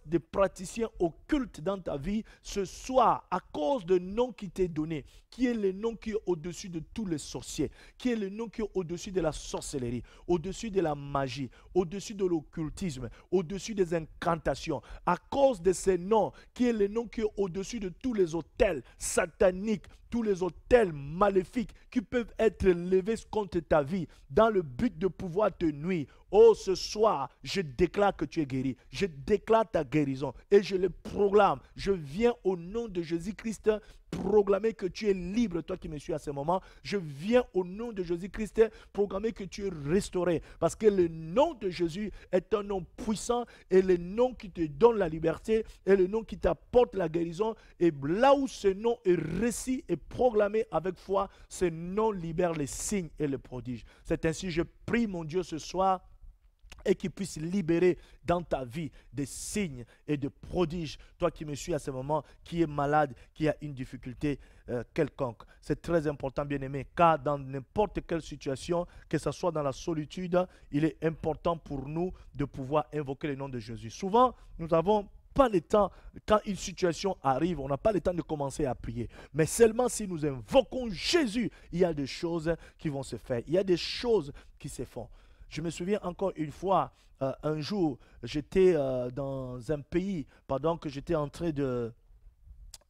des praticiens occultes dans ta vie ce soir à cause de nom qui t'est donné, qui est le nom qui est au-dessus de tous les sorciers, qui est le nom qui est au-dessus de la sorcellerie, au-dessus de la magie, au-dessus de l'occultisme, au-dessus des incantations, à cause de ce nom qui est le nom qui est au-dessus de tous les hôtels sataniques, tous les hôtels maléfiques qui peuvent être levés contre ta vie dans le but de pouvoir te nuire Oh, ce soir, je déclare que tu es guéri. Je déclare ta guérison et je le proclame. Je viens au nom de Jésus-Christ proclamer que tu es libre, toi qui me suis à ce moment. Je viens au nom de Jésus-Christ proclamer que tu es restauré. Parce que le nom de Jésus est un nom puissant et le nom qui te donne la liberté et le nom qui t'apporte la guérison. Et là où ce nom est récit et proclamé avec foi, ce nom libère les signes et les prodiges. C'est ainsi, je prie mon Dieu ce soir et qui puisse libérer dans ta vie des signes et des prodiges. Toi qui me suis à ce moment, qui est malade, qui a une difficulté euh, quelconque. C'est très important, bien-aimé, car dans n'importe quelle situation, que ce soit dans la solitude, il est important pour nous de pouvoir invoquer le nom de Jésus. Souvent, nous n'avons pas le temps, quand une situation arrive, on n'a pas le temps de commencer à prier. Mais seulement si nous invoquons Jésus, il y a des choses qui vont se faire. Il y a des choses qui se font. Je me souviens encore une fois, euh, un jour, j'étais euh, dans un pays pendant que j'étais en train de,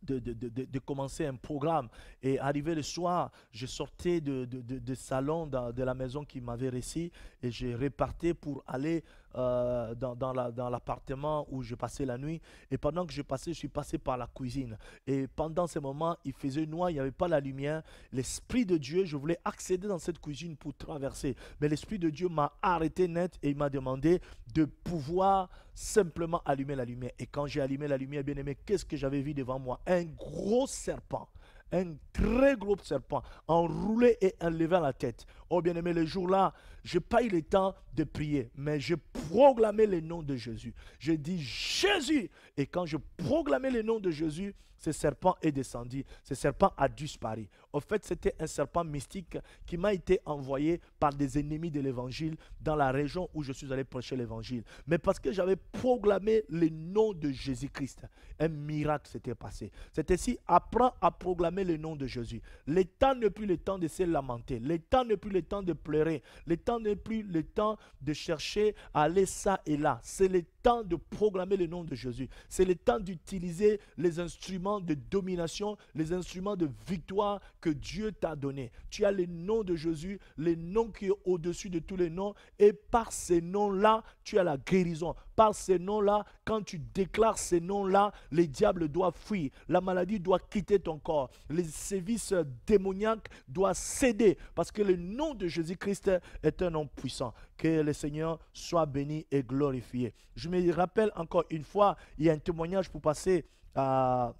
de, commencer un programme. Et arrivé le soir, je sortais de, salon de, la maison qui m'avait récit et je repartais pour aller euh, dans, dans l'appartement où je passais la nuit. Et pendant que je passais, je suis passé par la cuisine. Et pendant ce moment, il faisait noir, il n'y avait pas la lumière. L'Esprit de Dieu, je voulais accéder dans cette cuisine pour traverser. Mais l'Esprit de Dieu m'a arrêté net et il m'a demandé de pouvoir simplement allumer la lumière. Et quand j'ai allumé la lumière, bien aimé, qu'est-ce que j'avais vu devant moi Un gros serpent un très gros serpent enroulé et enlevé à la tête. Oh bien-aimé, le jour-là, je n'ai pas eu le temps de prier, mais je proclamé le nom de Jésus. Je dis Jésus. Et quand je proclamais le nom de Jésus, ce serpent est descendu. Ce serpent a disparu. Au fait, c'était un serpent mystique qui m'a été envoyé par des ennemis de l'évangile dans la région où je suis allé prêcher l'évangile. Mais parce que j'avais proclamé le nom de Jésus-Christ, un miracle s'était passé. C'était si apprends à proclamer le nom de Jésus. Le temps n'est plus le temps de se lamenter. Le temps n'est plus le le temps de pleurer. Le temps n'est plus le temps de chercher à aller ça et là. C'est le de programmer le nom de Jésus. C'est le temps d'utiliser les instruments de domination, les instruments de victoire que Dieu t'a donné. Tu as le nom de Jésus, le nom qui est au-dessus de tous les noms. Et par ces noms-là, tu as la guérison. Par ces noms-là, quand tu déclares ces noms-là, les diables doivent fuir. La maladie doit quitter ton corps. Les sévices démoniaques doivent céder parce que le nom de Jésus-Christ est un nom puissant. Que le Seigneur soit béni et glorifié. Je me rappelle encore une fois, il y a un témoignage pour passer à,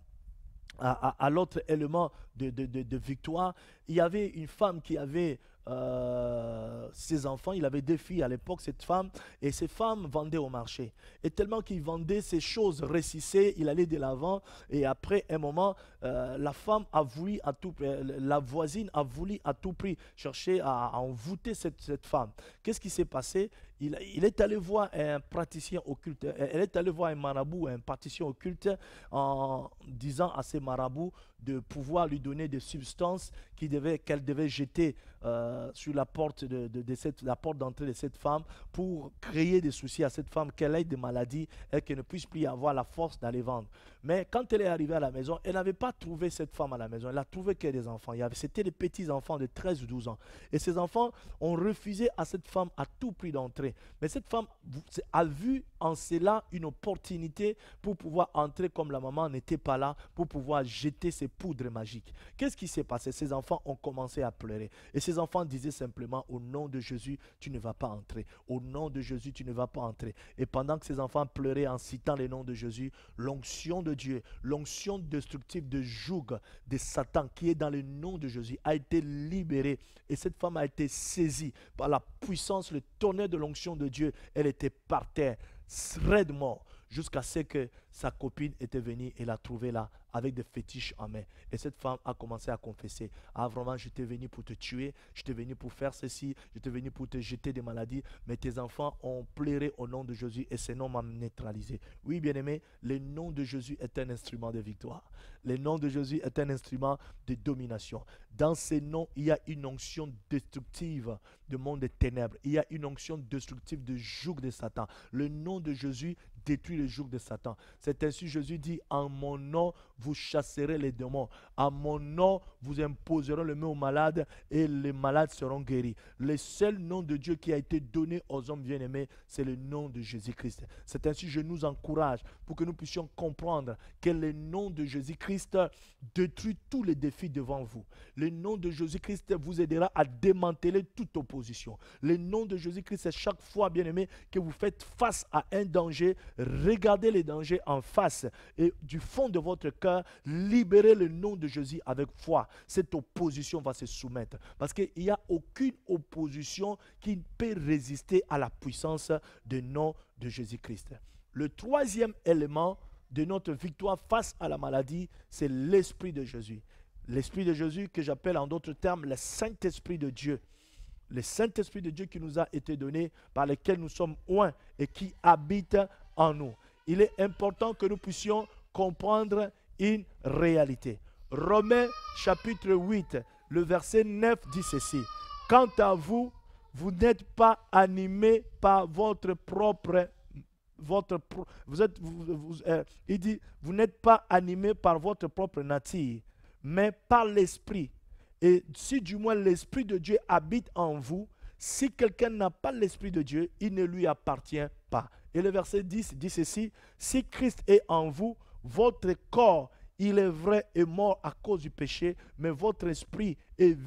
à, l'autre élément de victoire. Il y avait une femme qui avait euh, ses enfants. Il avait deux filles à l'époque, cette femme. Et ces femmes vendaient au marché. Et tellement qu'il vendait ces choses récissées, il allait de l'avant. Et après un moment, euh, la femme a voulu à tout euh, la voisine a voulu à tout prix chercher à, à envoûter cette, cette femme. Qu'est-ce qui s'est passé il, est allé voir un praticien occulte, elle euh, est allée voir un marabout, un praticien occulte, en disant à ses marabouts de pouvoir lui donner des substances qu'elle devait, jeter euh, sur la porte la porte d'entrée de cette femme pour créer des soucis à cette femme, qu'elle ait des maladies et qu'elle ne puisse plus avoir la force d'aller vendre. Mais quand elle est arrivée à la maison, elle n'avait pas trouvé cette femme à la maison. Elle a trouvé qu'il y avait des enfants. C'était des petits-enfants de 13 ou 12 ans. Et ces enfants ont refusé à cette femme à tout prix d'entrer. Mais cette femme a vu en cela une opportunité pour pouvoir entrer comme la maman n'était pas là, pour pouvoir jeter ses poudres magiques. Qu'est-ce qui s'est passé Ces enfants ont commencé à pleurer. Et ces enfants disaient simplement, au nom de Jésus, tu ne vas pas entrer. Au nom de Jésus, tu ne vas pas entrer. Et pendant que ces enfants pleuraient en citant les noms de Jésus, l'onction de Dieu, l'onction destructive de joug de Satan qui est dans le nom de Jésus a été libérée. Et cette femme a été saisie par la puissance, le tonnerre de l'onction de Dieu. Elle était par terre raidement jusqu'à ce que sa copine était venue et l'a trouvé là avec des fétiches en main. Et cette femme a commencé à confesser. Ah vraiment, je t'ai venu pour te tuer, je t'ai venu pour faire ceci, je t'ai venu pour te jeter des maladies, mais tes enfants ont pleuré au nom de Jésus et ces noms m'ont neutralisé. Oui, bien-aimé, le nom de Jésus est un instrument de victoire. Le nom de Jésus est un instrument de domination. Dans ces noms, il y a une onction destructive du monde des ténèbres. Il y a une onction destructive du joug de Satan. Le nom de Jésus détruit le jour de Satan. C'est ainsi Jésus dit, en mon nom, vous vous chasserez les démons. À mon nom, vous imposerez le mot aux malades et les malades seront guéris. Le seul nom de Dieu qui a été donné aux hommes bien-aimés, c'est le nom de Jésus-Christ. C'est ainsi que je nous encourage pour que nous puissions comprendre que le nom de Jésus-Christ détruit tous les défis devant vous. Le nom de Jésus-Christ vous aidera à démanteler toute opposition. Le nom de Jésus-Christ, c'est chaque fois, bien-aimé, que vous faites face à un danger, regardez les dangers en face et du fond de votre cœur libérer le nom de Jésus avec foi, cette opposition va se soumettre. Parce qu'il n'y a aucune opposition qui ne peut résister à la puissance du nom de Jésus-Christ. Le troisième élément de notre victoire face à la maladie, c'est l'Esprit de Jésus. L'Esprit de Jésus que j'appelle en d'autres termes le Saint-Esprit de Dieu le Saint-Esprit de Dieu qui nous a été donné, par lequel nous sommes un et qui habite en nous. Il est important que nous puissions comprendre une réalité. Romains chapitre 8, le verset 9 dit ceci. Quant à vous, vous n'êtes pas animé par votre propre... Votre, vous êtes, vous, euh, il dit, vous n'êtes pas animé par votre propre nature, mais par l'Esprit. Et si du moins l'Esprit de Dieu habite en vous, si quelqu'un n'a pas l'Esprit de Dieu, il ne lui appartient pas. Et le verset 10 dit ceci, si Christ est en vous, votre corps, il est vrai, est mort à cause du péché, mais votre esprit est,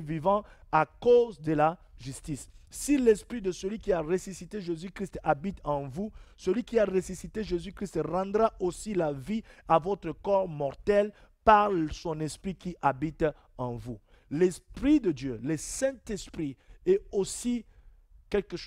vivant à cause de la justice. Si l'esprit de celui qui a ressuscité Jésus-Christ habite en vous, celui qui a ressuscité Jésus-Christ rendra aussi la vie à votre corps mortel par son esprit qui habite en vous. L'esprit de Dieu, le Saint-Esprit, est aussi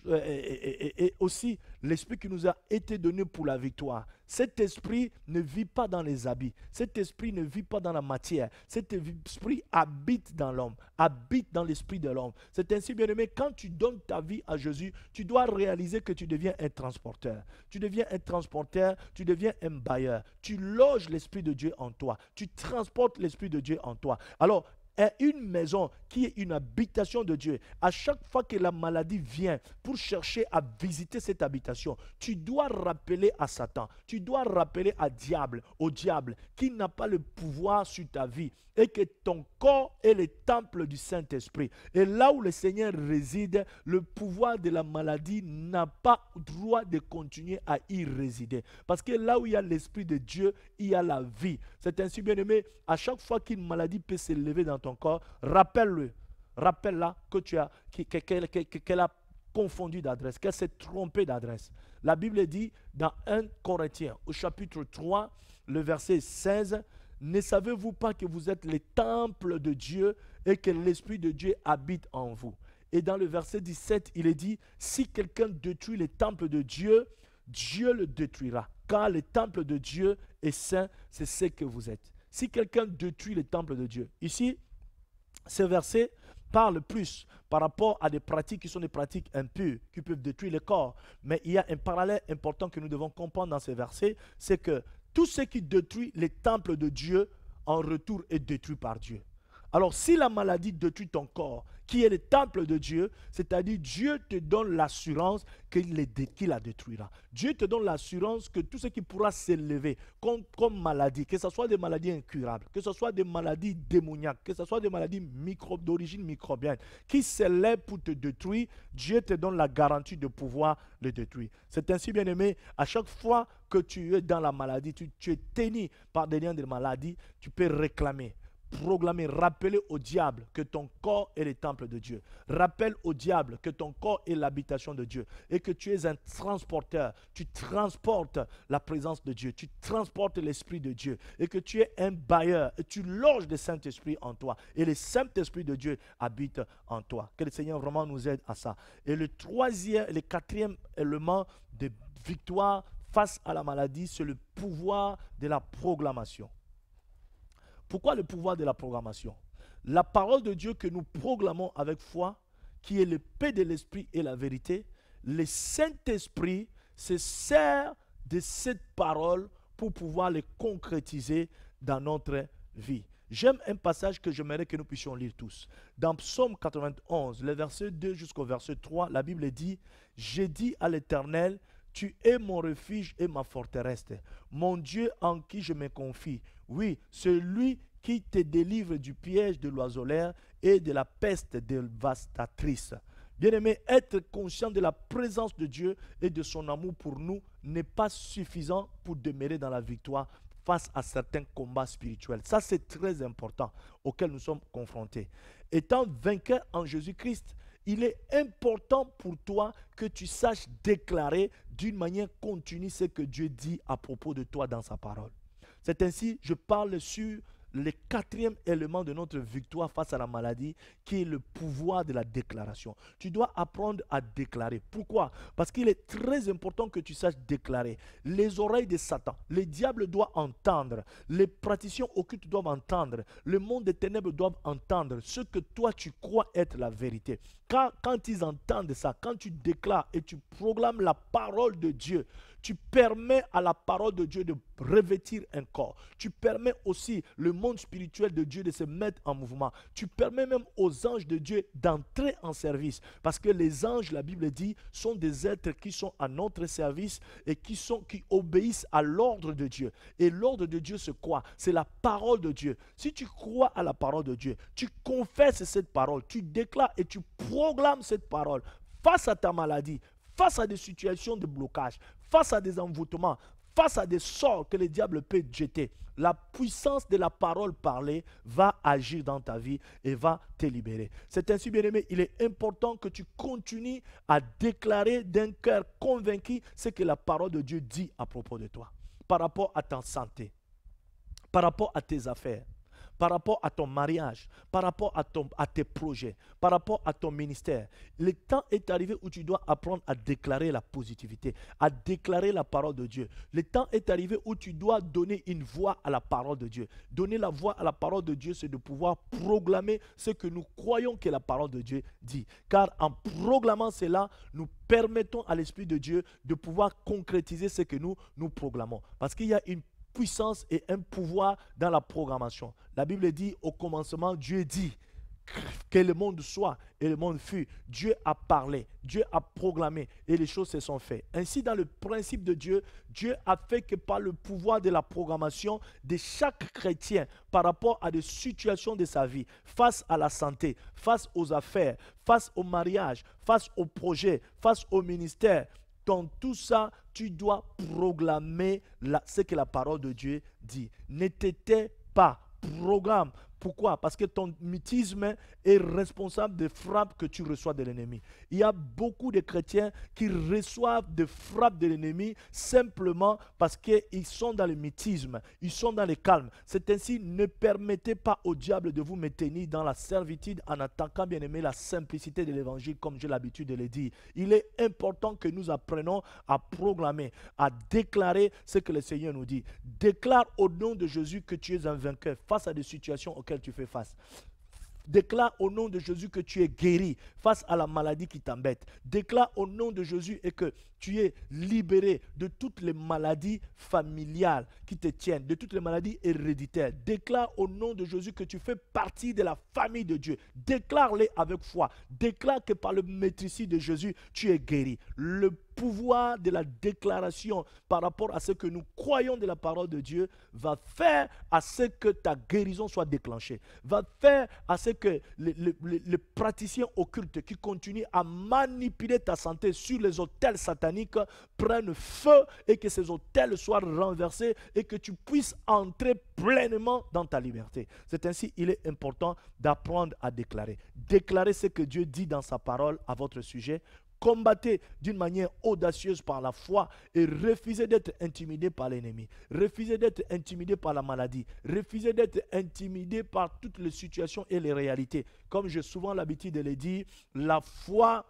euh, et, aussi l'esprit qui nous a été donné pour la victoire. Cet esprit ne vit pas dans les habits, cet esprit ne vit pas dans la matière, cet esprit habite dans l'homme, habite dans l'esprit de l'homme. C'est ainsi, bien-aimé, quand tu donnes ta vie à Jésus, tu dois réaliser que tu deviens un transporteur. Tu deviens un transporteur, tu deviens un bailleur. Tu loges l'esprit de Dieu en toi, tu transportes l'esprit de Dieu en toi. Alors, est une maison qui est une habitation de Dieu. À chaque fois que la maladie vient pour chercher à visiter cette habitation, tu dois rappeler à Satan, tu dois rappeler à diable, au diable, qui n'a pas le pouvoir sur ta vie et que ton corps est le temple du Saint-Esprit. Et là où le Seigneur réside, le pouvoir de la maladie n'a pas droit de continuer à y résider. Parce que là où il y a l'Esprit de Dieu, il y a la vie. C'est ainsi, bien aimé, à chaque fois qu'une maladie peut se lever dans ton corps, rappelle-le, rappelle-la que tu as, qu'elle a confondu d'adresse, qu'elle s'est trompée d'adresse. La Bible dit dans 1 Corinthiens, au chapitre 3, le verset 16, ne savez-vous pas que vous êtes les temples de Dieu et que l'Esprit de Dieu habite en vous Et dans le verset 17, il est dit, si quelqu'un détruit les temples de Dieu, Dieu le détruira, car le temple de Dieu est saint, c'est ce que vous êtes. Si quelqu'un détruit les temples de Dieu, ici, ce verset parle plus par rapport à des pratiques qui sont des pratiques impures, qui peuvent détruire le corps. Mais il y a un parallèle important que nous devons comprendre dans ce verset, c'est que tout ce qui détruit les temples de Dieu, en retour, est détruit par Dieu. Alors si la maladie détruit ton corps, qui est le temple de Dieu, c'est-à-dire Dieu te donne l'assurance qu'il la détruira. Dieu te donne l'assurance que tout ce qui pourra s'élever comme, maladie, que ce soit des maladies incurables, que ce soit des maladies démoniaques, que ce soit des maladies d'origine microbienne, qui s'élèvent pour te détruire, Dieu te donne la garantie de pouvoir le détruire. C'est ainsi, bien aimé, à chaque fois que tu es dans la maladie, tu, tu es tenu par des liens de maladie, tu peux réclamer proclamer, rappeler au diable que ton corps est le temple de Dieu. Rappelle au diable que ton corps est l'habitation de Dieu et que tu es un transporteur. Tu transportes la présence de Dieu, tu transportes l'Esprit de Dieu et que tu es un bailleur et tu loges le Saint-Esprit en toi et le Saint-Esprit de Dieu habite en toi. Que le Seigneur vraiment nous aide à ça. Et le troisième, le quatrième élément de victoire face à la maladie, c'est le pouvoir de la proclamation. Pourquoi le pouvoir de la programmation La parole de Dieu que nous proclamons avec foi, qui est le paix de l'esprit et la vérité, le Saint-Esprit se sert de cette parole pour pouvoir les concrétiser dans notre vie. J'aime un passage que j'aimerais que nous puissions lire tous. Dans Psaume 91, les verset 2 jusqu'au verset 3, la Bible dit, j'ai dit à l'Éternel, tu es mon refuge et ma forteresse, mon Dieu en qui je me confie. Oui, celui qui te délivre du piège de l'oisolaire et de la peste dévastatrice. Bien-aimé, être conscient de la présence de Dieu et de son amour pour nous n'est pas suffisant pour demeurer dans la victoire face à certains combats spirituels. Ça, c'est très important auquel nous sommes confrontés. Étant vainqueur en Jésus-Christ, il est important pour toi que tu saches déclarer d'une manière continue ce que Dieu dit à propos de toi dans sa parole. C'est ainsi, je parle sur le quatrième élément de notre victoire face à la maladie, qui est le pouvoir de la déclaration. Tu dois apprendre à déclarer. Pourquoi Parce qu'il est très important que tu saches déclarer. Les oreilles de Satan, les diables doivent entendre, les praticiens occultes doivent entendre, le monde des ténèbres doivent entendre ce que toi tu crois être la vérité. quand ils entendent ça, quand tu déclares et tu proclames la parole de Dieu, tu permets à la parole de Dieu de revêtir un corps. Tu permets aussi le monde spirituel de Dieu de se mettre en mouvement. Tu permets même aux anges de Dieu d'entrer en service. Parce que les anges, la Bible dit, sont des êtres qui sont à notre service et qui, sont, qui obéissent à l'ordre de Dieu. Et l'ordre de Dieu, c'est quoi C'est la parole de Dieu. Si tu crois à la parole de Dieu, tu confesses cette parole, tu déclares et tu proclames cette parole face à ta maladie, face à des situations de blocage, face à des envoûtements, face à des sorts que le diable peut jeter, la puissance de la parole parlée va agir dans ta vie et va te libérer. C'est ainsi, bien-aimé, il est important que tu continues à déclarer d'un cœur convaincu ce que la parole de Dieu dit à propos de toi, par rapport à ta santé, par rapport à tes affaires, par rapport à ton mariage, par rapport à, ton, tes projets, par rapport à ton ministère. Le temps est arrivé où tu dois apprendre à déclarer la positivité, à déclarer la parole de Dieu. Le temps est arrivé où tu dois donner une voix à la parole de Dieu. Donner la voix à la parole de Dieu, c'est de pouvoir proclamer ce que nous croyons que la parole de Dieu dit. Car en proclamant cela, nous permettons à l'Esprit de Dieu de pouvoir concrétiser ce que nous, nous proclamons. Parce qu'il y a une puissance et un pouvoir dans la programmation. La Bible dit, au commencement, Dieu dit que le monde soit et le monde fut. Dieu a parlé, Dieu a programmé et les choses se sont faites. Ainsi, dans le principe de Dieu, Dieu a fait que par le pouvoir de la programmation de chaque chrétien par rapport à des situations de sa vie, face à la santé, face aux affaires, face au mariage, face au projet, face au ministère, dans tout ça, tu dois proclamer ce que la parole de Dieu dit. Ne t'étais pas, programme, pourquoi Parce que ton mythisme est responsable des frappes que tu reçois de l'ennemi. Il y a beaucoup de chrétiens qui reçoivent des frappes de l'ennemi simplement parce qu'ils sont dans le mythisme, ils sont dans le calme. C'est ainsi, ne permettez pas au diable de vous maintenir dans la servitude en attaquant, bien aimé, la simplicité de l'évangile, comme j'ai l'habitude de le dire. Il est important que nous apprenons à proclamer, à déclarer ce que le Seigneur nous dit. Déclare au nom de Jésus que tu es un vainqueur face à des situations auxquelles tu fais face. Déclare au nom de Jésus que tu es guéri face à la maladie qui t'embête. Déclare au nom de Jésus et que tu es libéré de toutes les maladies familiales qui te tiennent, de toutes les maladies héréditaires. Déclare au nom de Jésus que tu fais partie de la famille de Dieu. Déclare-les avec foi. Déclare que par le maîtrise de Jésus, tu es guéri. Le pouvoir de la déclaration par rapport à ce que nous croyons de la parole de Dieu va faire à ce que ta guérison soit déclenchée, va faire à ce que les, les praticiens occultes qui continuent à manipuler ta santé sur les hôtels sataniques prennent feu et que ces hôtels soient renversés et que tu puisses entrer pleinement dans ta liberté. C'est ainsi il est important d'apprendre à déclarer. Déclarer ce que Dieu dit dans sa parole à votre sujet combattez d'une manière audacieuse par la foi et refusez d'être intimidé par l'ennemi, refusez d'être intimidé par la maladie, refusez d'être intimidé par toutes les situations et les réalités. Comme j'ai souvent l'habitude de le dire, la foi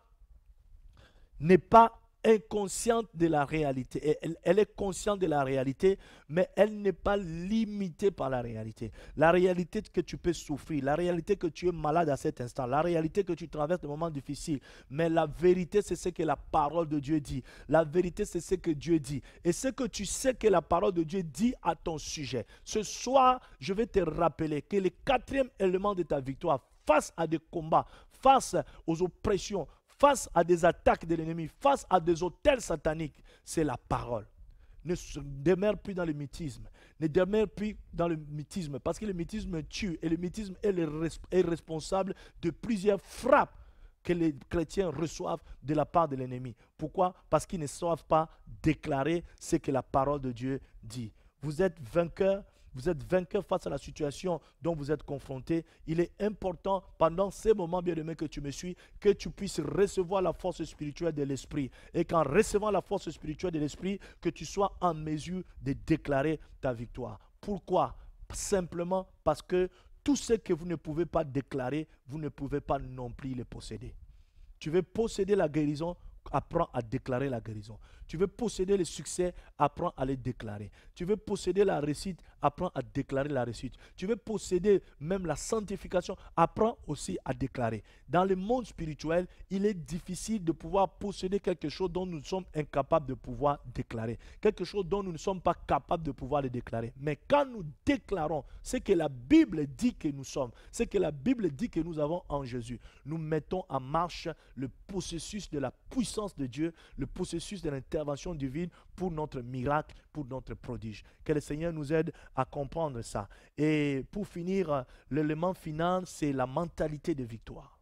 n'est pas inconsciente de la réalité. Elle, est consciente de la réalité, mais elle n'est pas limitée par la réalité. La réalité que tu peux souffrir, la réalité que tu es malade à cet instant, la réalité que tu traverses des moments difficiles. Mais la vérité, c'est ce que la parole de Dieu dit. La vérité, c'est ce que Dieu dit. Et ce que tu sais que la parole de Dieu dit à ton sujet. Ce soir, je vais te rappeler que le quatrième élément de ta victoire, face à des combats, face aux oppressions, face à des attaques de l'ennemi, face à des hôtels sataniques, c'est la parole. Ne demeure plus dans le mythisme. Ne demeure plus dans le mythisme. Parce que le mythisme tue. Et le mythisme est, est responsable de plusieurs frappes que les chrétiens reçoivent de la part de l'ennemi. Pourquoi Parce qu'ils ne savent pas déclarer ce que la parole de Dieu dit. Vous êtes vainqueur vous êtes vainqueur face à la situation dont vous êtes confronté. Il est important, pendant ces moments, bien-aimé, que tu me suis, que tu puisses recevoir la force spirituelle de l'esprit. Et qu'en recevant la force spirituelle de l'esprit, que tu sois en mesure de déclarer ta victoire. Pourquoi Simplement parce que tout ce que vous ne pouvez pas déclarer, vous ne pouvez pas non plus le posséder. Tu veux posséder la guérison, apprends à déclarer la guérison. Tu veux posséder le succès, apprends à le déclarer. Tu veux posséder la réussite, apprends à déclarer la réussite. Tu veux posséder même la sanctification, apprends aussi à déclarer. Dans le monde spirituel, il est difficile de pouvoir posséder quelque chose dont nous sommes incapables de pouvoir déclarer. Quelque chose dont nous ne sommes pas capables de pouvoir le déclarer. Mais quand nous déclarons ce que la Bible dit que nous sommes, ce que la Bible dit que nous avons en Jésus, nous mettons en marche le processus de la puissance de Dieu, le processus de l'intervention divine pour notre miracle, pour notre prodige. Que le Seigneur nous aide à comprendre ça. Et pour finir, l'élément final, c'est la mentalité de victoire.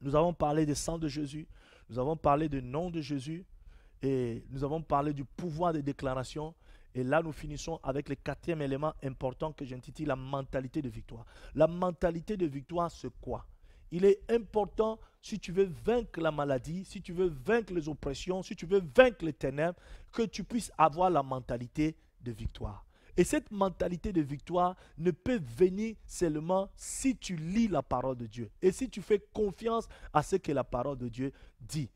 Nous avons parlé des sang de Jésus, nous avons parlé du nom de Jésus, et nous avons parlé du pouvoir des déclarations. Et là, nous finissons avec le quatrième élément important que j'intitule la mentalité de victoire. La mentalité de victoire, c'est quoi Il est important si tu veux vaincre la maladie, si tu veux vaincre les oppressions, si tu veux vaincre les ténèbres, que tu puisses avoir la mentalité de victoire. Et cette mentalité de victoire ne peut venir seulement si tu lis la parole de Dieu et si tu fais confiance à ce que la parole de Dieu dit.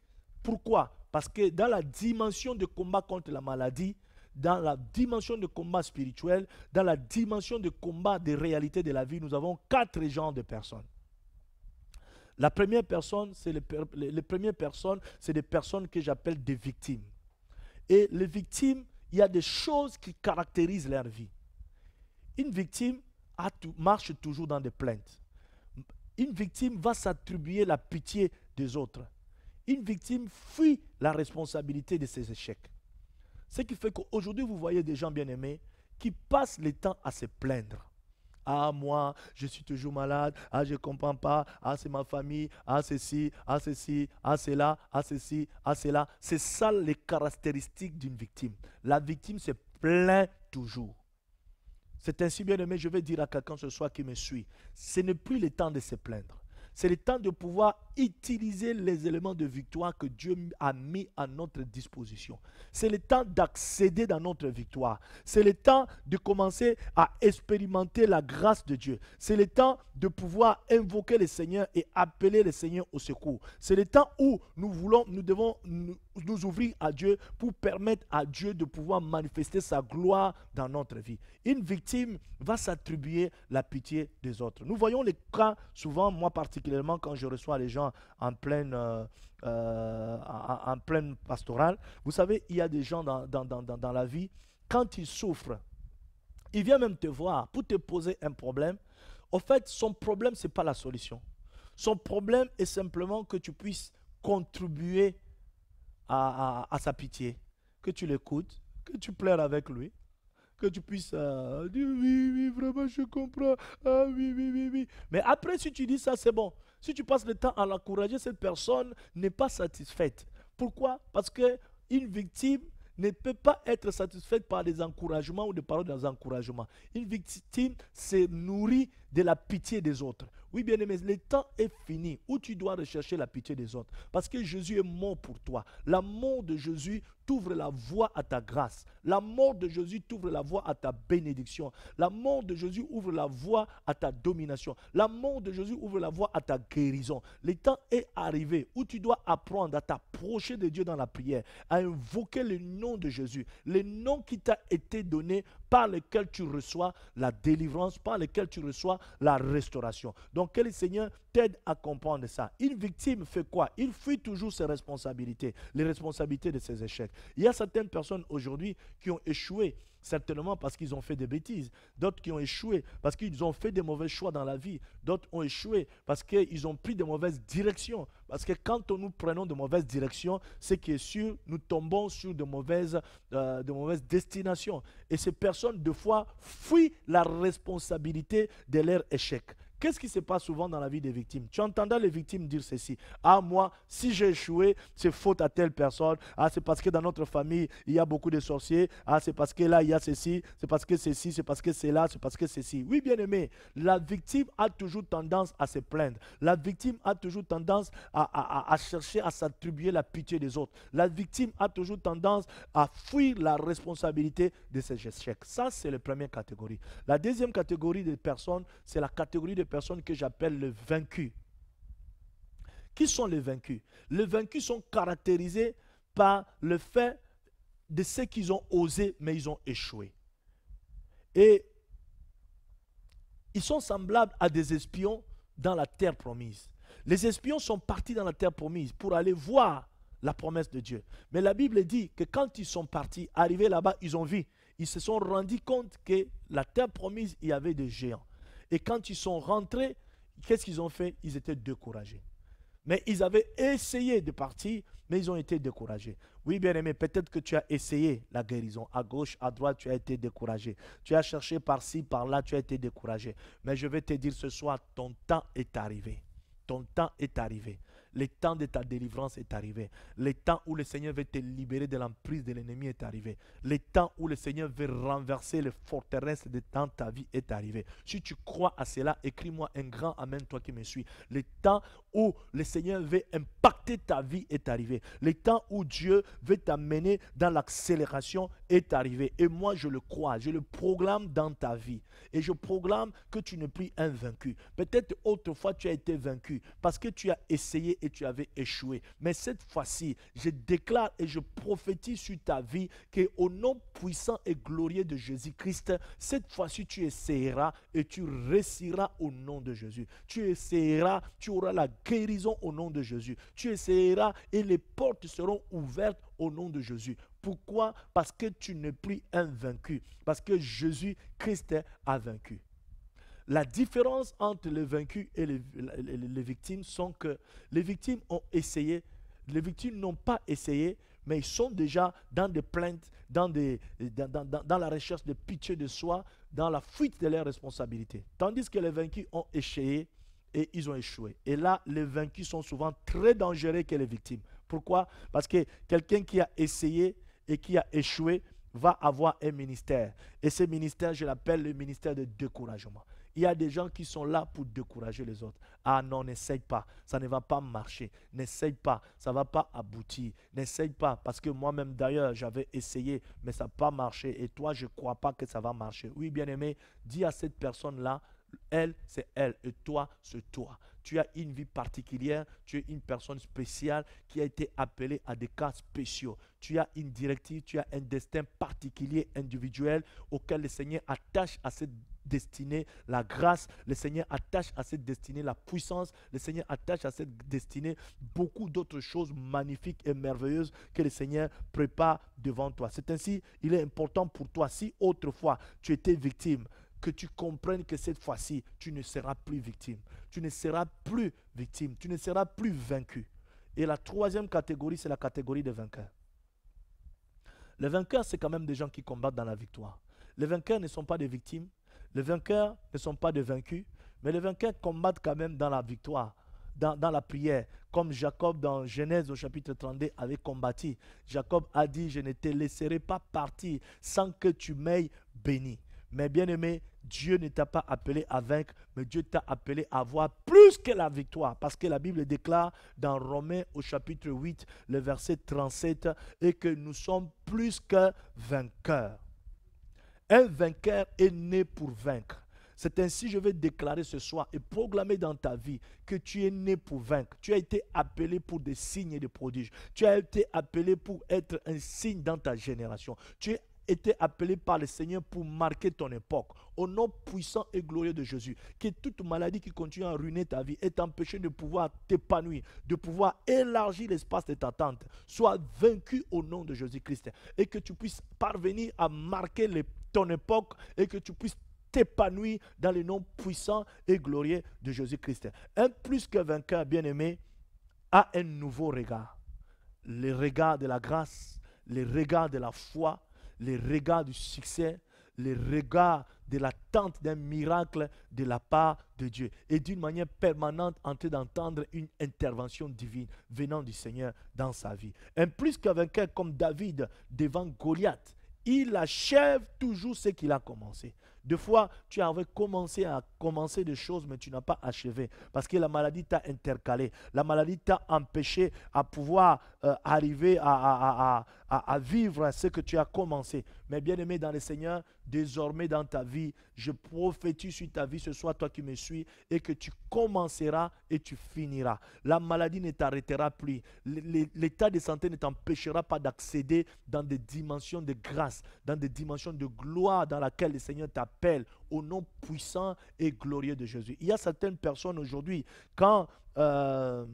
Pourquoi Parce que dans la dimension de combat contre la maladie, dans la dimension de combat spirituel, dans la dimension de combat des réalités de la vie, nous avons quatre genres de personnes. La première personne, c'est les, premières personnes, c'est des personnes que j'appelle des victimes. Et les victimes, il y a des choses qui caractérisent leur vie. Une victime tout, marche toujours dans des plaintes. Une victime va s'attribuer la pitié des autres. Une victime fuit la responsabilité de ses échecs. Ce qui fait qu'aujourd'hui, vous voyez des gens bien-aimés qui passent le temps à se plaindre. Ah, moi, je suis toujours malade. Ah, je ne comprends pas. Ah, c'est ma famille. Ah, ceci. Ah, ceci. Ah, c'est là. Ah, ceci. Ah, c'est là. C'est ça les caractéristiques d'une victime. La victime se plaint toujours. C'est ainsi, bien aimé, je vais dire à quelqu'un ce soir qui me suit, ce n'est plus le temps de se plaindre. C'est le temps de pouvoir utiliser les éléments de victoire que Dieu a mis à notre disposition. C'est le temps d'accéder dans notre victoire. C'est le temps de commencer à expérimenter la grâce de Dieu. C'est le temps de pouvoir invoquer le Seigneur et appeler le Seigneur au secours. C'est le temps où nous voulons, nous devons nous ouvrir à Dieu pour permettre à Dieu de pouvoir manifester sa gloire dans notre vie. Une victime va s'attribuer la pitié des autres. Nous voyons les cas souvent, moi particulièrement, quand je reçois les gens en pleine, euh, euh, en, pleine pastorale. Vous savez, il y a des gens dans, dans, dans, dans la vie, quand ils souffrent, Ils viennent même te voir pour te poser un problème. Au fait, son problème, ce n'est pas la solution. Son problème est simplement que tu puisses contribuer à, à, sa pitié, que tu l'écoutes, que tu plaires avec lui, que tu puisses euh, dire oui, oui, vraiment, je comprends. Ah oui, oui, oui, oui. Mais après, si tu dis ça, c'est bon. Si tu passes le temps à l'encourager, cette personne n'est pas satisfaite. Pourquoi Parce qu'une victime ne peut pas être satisfaite par des encouragements ou des paroles d'encouragement. Une victime se nourrit de la pitié des autres oui, bien-aimé, le temps est fini où tu dois rechercher la pitié des autres. Parce que Jésus est mort pour toi. L'amour de Jésus t'ouvre la voie à ta grâce. La mort de Jésus t'ouvre la voie à ta bénédiction. L'amour de Jésus ouvre la voie à ta domination. L'amour de Jésus ouvre la voie à ta guérison. Le temps est arrivé où tu dois apprendre à t'approcher de Dieu dans la prière, à invoquer le nom de Jésus, le nom qui t'a été donné par lequel tu reçois la délivrance, par lequel tu reçois la restauration. Donc que le Seigneur t'aide à comprendre ça. Une victime fait quoi Il fuit toujours ses responsabilités, les responsabilités de ses échecs. Il y a certaines personnes aujourd'hui qui ont échoué certainement parce qu'ils ont fait des bêtises, d'autres qui ont échoué parce qu'ils ont fait des mauvais choix dans la vie, d'autres ont échoué parce qu'ils ont pris de mauvaises directions. Parce que quand nous prenons de mauvaises directions, ce qui est sûr, nous tombons sur de mauvaises, euh, de mauvaises destinations. Et ces personnes, de fois, fuient la responsabilité de leur échec. Qu'est-ce qui se passe souvent dans la vie des victimes Tu entendais les victimes dire ceci. Ah, moi, si j'ai échoué, c'est faute à telle personne. Ah, c'est parce que dans notre famille, il y a beaucoup de sorciers. Ah, c'est parce que là, il y a ceci. C'est parce que ceci, c'est parce que c'est là, c'est parce que ceci. Oui, bien aimé, la victime a toujours tendance à se plaindre. La victime a toujours tendance à, chercher à s'attribuer la pitié des autres. La victime a toujours tendance à fuir la responsabilité de ses échecs. Ça, c'est la première catégorie. La deuxième catégorie de personnes, c'est la catégorie de personnes que j'appelle le vaincu. Qui sont les vaincus Les vaincus sont caractérisés par le fait de ce qu'ils ont osé, mais ils ont échoué. Et ils sont semblables à des espions dans la terre promise. Les espions sont partis dans la terre promise pour aller voir la promesse de Dieu. Mais la Bible dit que quand ils sont partis, arrivés là-bas, ils ont vu, ils se sont rendus compte que la terre promise, il y avait des géants. Et quand ils sont rentrés, qu'est-ce qu'ils ont fait Ils étaient découragés. Mais ils avaient essayé de partir, mais ils ont été découragés. Oui, bien-aimé, peut-être que tu as essayé la guérison. À gauche, à droite, tu as été découragé. Tu as cherché par-ci, par-là, tu as été découragé. Mais je vais te dire ce soir, ton temps est arrivé. Ton temps est arrivé. Le temps de ta délivrance est arrivé. Le temps où le Seigneur veut te libérer de l'emprise de l'ennemi est arrivé. Le temps où le Seigneur veut renverser les forteresses de ta vie est arrivé. Si tu crois à cela, écris-moi un grand Amen, toi qui me suis. Le temps où le Seigneur veut impacter ta vie est arrivé. Le temps où Dieu veut t'amener dans l'accélération est arrivé. Et moi, je le crois, je le programme dans ta vie. Et je programme que tu n'es plus vaincu. Peut-être autrefois, tu as été vaincu parce que tu as essayé tu avais échoué. Mais cette fois-ci, je déclare et je prophétise sur ta vie qu'au nom puissant et glorieux de Jésus-Christ, cette fois-ci, tu essaieras et tu réussiras au nom de Jésus. Tu essaieras, tu auras la guérison au nom de Jésus. Tu essaieras et les portes seront ouvertes au nom de Jésus. Pourquoi Parce que tu n'es plus un vaincu. Parce que Jésus-Christ a vaincu. La différence entre les vaincus et les, victimes sont que les victimes ont essayé, les victimes n'ont pas essayé, mais ils sont déjà dans des plaintes, dans, la recherche de pitié de soi, dans la fuite de leurs responsabilités. Tandis que les vaincus ont échoué et ils ont échoué. Et là, les vaincus sont souvent très dangereux que les victimes. Pourquoi Parce que quelqu'un qui a essayé et qui a échoué va avoir un ministère. Et ce ministère, je l'appelle le ministère de découragement. Il y a des gens qui sont là pour décourager les autres. Ah non, n'essaye pas, ça ne va pas marcher. N'essaye pas, ça ne va pas aboutir. N'essaye pas, parce que moi-même d'ailleurs, j'avais essayé, mais ça n'a pas marché. Et toi, je ne crois pas que ça va marcher. Oui, bien-aimé, dis à cette personne-là, elle, c'est elle. Et toi, c'est toi. Tu as une vie particulière. Tu es une personne spéciale qui a été appelée à des cas spéciaux. Tu as une directive, tu as un destin particulier, individuel, auquel le Seigneur attache à cette destinée la grâce, le Seigneur attache à cette destinée la puissance, le Seigneur attache à cette destinée beaucoup d'autres choses magnifiques et merveilleuses que le Seigneur prépare devant toi. C'est ainsi, il est important pour toi, si autrefois tu étais victime, que tu comprennes que cette fois-ci, tu ne seras plus victime. Tu ne seras plus victime. Tu ne seras plus vaincu. Et la troisième catégorie, c'est la catégorie des vainqueurs. Les vainqueurs, c'est quand même des gens qui combattent dans la victoire. Les vainqueurs ne sont pas des victimes, les vainqueurs ne sont pas des vaincus, mais les vainqueurs combattent quand même dans la victoire, dans, la prière, comme Jacob dans Genèse au chapitre 32 avait combattu. Jacob a dit, je ne te laisserai pas partir sans que tu m'aies béni. Mais bien aimé, Dieu ne t'a pas appelé à vaincre, mais Dieu t'a appelé à avoir plus que la victoire. Parce que la Bible déclare dans Romains au chapitre 8, le verset 37, et que nous sommes plus que vainqueurs. Un vainqueur est né pour vaincre. C'est ainsi je vais déclarer ce soir et proclamer dans ta vie que tu es né pour vaincre. Tu as été appelé pour des signes et des prodiges. Tu as été appelé pour être un signe dans ta génération. Tu as été appelé par le Seigneur pour marquer ton époque. Au nom puissant et glorieux de Jésus, que toute maladie qui continue à ruiner ta vie et t'empêcher de pouvoir t'épanouir, de pouvoir élargir l'espace de ta tente, soit vaincu au nom de Jésus-Christ et que tu puisses parvenir à marquer l'époque ton époque et que tu puisses t'épanouir dans le nom puissant et glorieux de Jésus-Christ. Un plus que vainqueur, bien-aimé, a un nouveau regard. Le regard de la grâce, le regard de la foi, le regard du succès, le regard de l'attente d'un miracle de la part de Dieu. Et d'une manière permanente, en train d'entendre une intervention divine venant du Seigneur dans sa vie. Un plus que vainqueur comme David devant Goliath, il achève toujours ce qu'il a commencé. Des fois, tu avais commencé à commencer des choses, mais tu n'as pas achevé. Parce que la maladie t'a intercalé. La maladie t'a empêché à pouvoir euh, arriver à, à, vivre ce que tu as commencé. Mais bien aimé dans le Seigneur, désormais dans ta vie, je prophétise sur ta vie, ce soit toi qui me suis, et que tu commenceras et tu finiras. La maladie ne t'arrêtera plus. L'état de santé ne t'empêchera pas d'accéder dans des dimensions de grâce, dans des dimensions de gloire dans laquelle le Seigneur t'appelle au nom puissant et glorieux de Jésus. Il y a certaines personnes aujourd'hui, quand... Euh,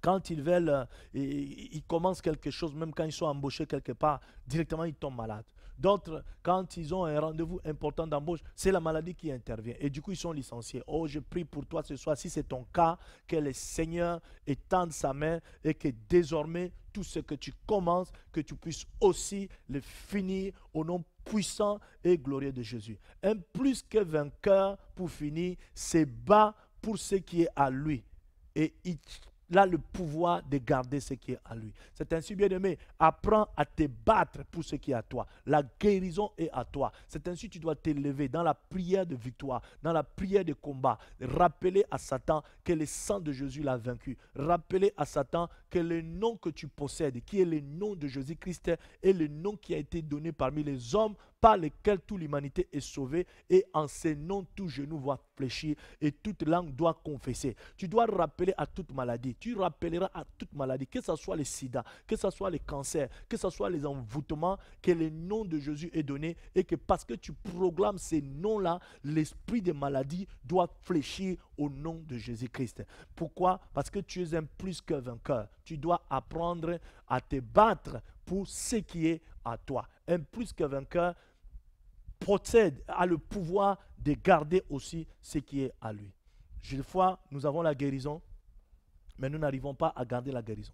quand ils veulent, euh, ils, commencent quelque chose, même quand ils sont embauchés quelque part, directement ils tombent malades. D'autres, quand ils ont un rendez-vous important d'embauche, c'est la maladie qui intervient. Et du coup, ils sont licenciés. Oh, je prie pour toi ce soir, si c'est ton cas, que le Seigneur étende sa main et que désormais, tout ce que tu commences, que tu puisses aussi le finir au nom puissant et glorieux de Jésus. Un plus que vainqueur, pour finir, c'est bas pour ce qui est à lui. Et il a le pouvoir de garder ce qui est à lui. C'est ainsi, bien-aimé, apprends à te battre pour ce qui est à toi. La guérison est à toi. C'est ainsi que tu dois t'élever dans la prière de victoire, dans la prière de combat. Rappeler à Satan que le sang de Jésus l'a vaincu. Rappeler à Satan que le nom que tu possèdes, qui est le nom de Jésus-Christ, est le nom qui a été donné parmi les hommes par lequel toute l'humanité est sauvée et en ces noms tout genou va fléchir et toute langue doit confesser. Tu dois rappeler à toute maladie, tu rappelleras à toute maladie, que ce soit le sida, que ce soit le cancer, que ce soit les envoûtements, que le nom de Jésus est donné et que parce que tu proclames ces noms-là, l'esprit des maladies doit fléchir au nom de Jésus-Christ. Pourquoi Parce que tu es un plus que vainqueur. Tu dois apprendre à te battre pour ce qui est à toi. Un plus que vainqueur, procède a le pouvoir de garder aussi ce qui est à lui. Une fois, nous avons la guérison, mais nous n'arrivons pas à garder la guérison.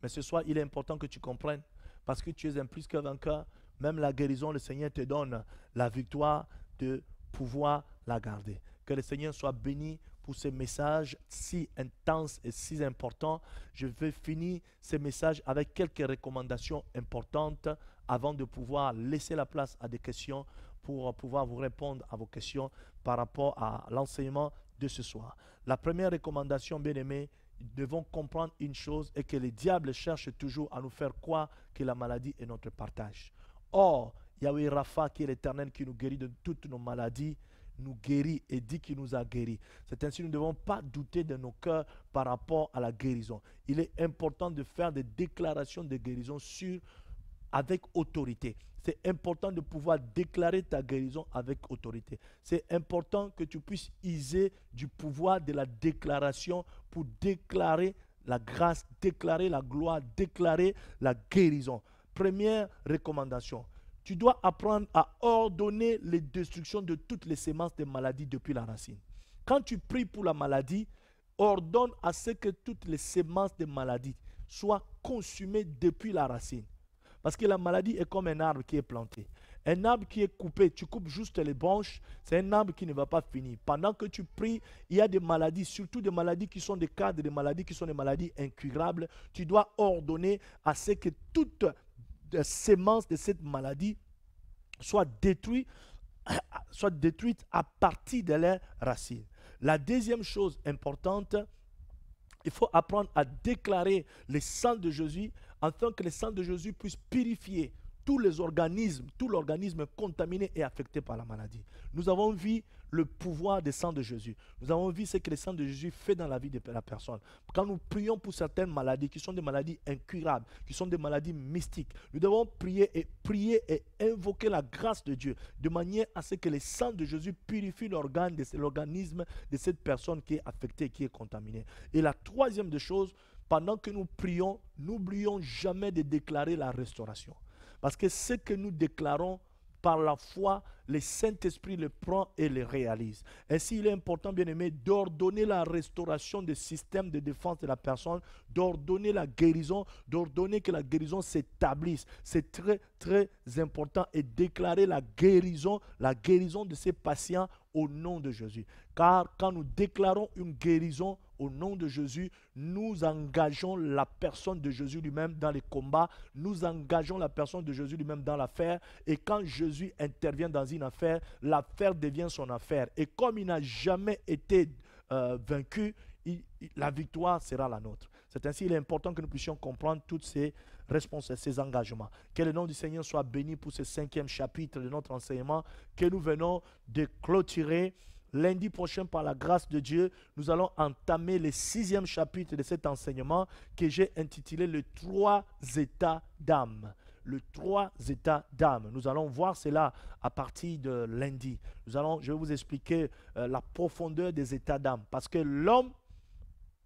Mais ce soir, il est important que tu comprennes, parce que tu es un plus que vainqueur, même la guérison, le Seigneur te donne la victoire de pouvoir la garder. Que le Seigneur soit béni pour ce message si intense et si important. Je vais finir ce message avec quelques recommandations importantes avant de pouvoir laisser la place à des questions pour pouvoir vous répondre à vos questions par rapport à l'enseignement de ce soir. La première recommandation, bien nous devons comprendre une chose et que le diable cherche toujours à nous faire croire que la maladie est notre partage. Or, Yahweh Rapha, qui est l'éternel qui nous guérit de toutes nos maladies, nous guérit et dit qu'il nous a guéris. C'est ainsi nous ne devons pas douter de nos cœurs par rapport à la guérison. Il est important de faire des déclarations de guérison sur avec autorité. C'est important de pouvoir déclarer ta guérison avec autorité. C'est important que tu puisses user du pouvoir de la déclaration pour déclarer la grâce, déclarer la gloire, déclarer la guérison. Première recommandation, tu dois apprendre à ordonner les destructions de toutes les semences des maladies depuis la racine. Quand tu pries pour la maladie, ordonne à ce que toutes les semences de maladies soient consumées depuis la racine. Parce que la maladie est comme un arbre qui est planté. Un arbre qui est coupé, tu coupes juste les branches, c'est un arbre qui ne va pas finir. Pendant que tu pries, il y a des maladies, surtout des maladies qui sont des cadres, des maladies qui sont des maladies incurables. Tu dois ordonner à ce que toute sémence de cette maladie soit détruite, soit détruite à partir de leurs racines. La deuxième chose importante, il faut apprendre à déclarer le sang de Jésus afin que le sang de Jésus puisse purifier tous les organismes, tout l'organisme contaminé et affecté par la maladie. Nous avons vu le pouvoir des sang de Jésus. Nous avons vu ce que le sang de Jésus fait dans la vie de la personne. Quand nous prions pour certaines maladies qui sont des maladies incurables, qui sont des maladies mystiques, nous devons prier et prier et invoquer la grâce de Dieu de manière à ce que le sang de Jésus purifie l'organe, l'organisme de cette personne qui est affectée, qui est contaminée. Et la troisième des choses, pendant que nous prions, n'oublions jamais de déclarer la restauration. Parce que ce que nous déclarons par la foi, le Saint-Esprit le prend et le réalise. Ainsi, il est important, bien aimé, d'ordonner la restauration des systèmes de défense de la personne, d'ordonner la guérison, d'ordonner que la guérison s'établisse. C'est très, très important et déclarer la guérison, la guérison de ces patients au nom de Jésus. Car quand nous déclarons une guérison, au nom de Jésus, nous engageons la personne de Jésus lui-même dans les combats. Nous engageons la personne de Jésus lui-même dans l'affaire. Et quand Jésus intervient dans une affaire, l'affaire devient son affaire. Et comme il n'a jamais été euh, vaincu, la victoire sera la nôtre. C'est ainsi, il est important que nous puissions comprendre toutes ces responsabilités, ces engagements. Que le nom du Seigneur soit béni pour ce cinquième chapitre de notre enseignement que nous venons de clôturer Lundi prochain, par la grâce de Dieu, nous allons entamer le sixième chapitre de cet enseignement que j'ai intitulé Les trois états d'âme. Le trois états d'âme. Nous allons voir cela à partir de lundi. Nous allons, je vais vous expliquer euh, la profondeur des états d'âme. Parce que l'homme,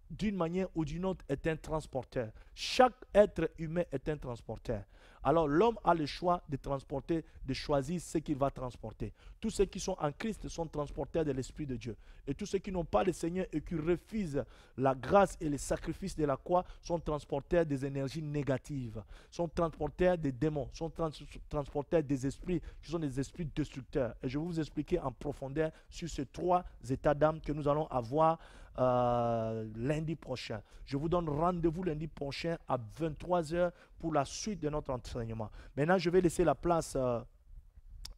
d'une manière ou d'une autre, est un transporteur. Chaque être humain est un transporteur. Alors l'homme a le choix de transporter, de choisir ce qu'il va transporter. Tous ceux qui sont en Christ sont transporteurs de l'Esprit de Dieu. Et tous ceux qui n'ont pas le Seigneur et qui refusent la grâce et les sacrifices de la croix sont transporteurs des énergies négatives, sont transporteurs des démons, sont transporteurs des esprits qui sont des esprits destructeurs. Et je vais vous expliquer en profondeur sur ces trois états d'âme que nous allons avoir euh, lundi prochain. Je vous donne rendez-vous lundi prochain à 23h pour la suite de notre enseignement. Maintenant, je vais laisser la place euh,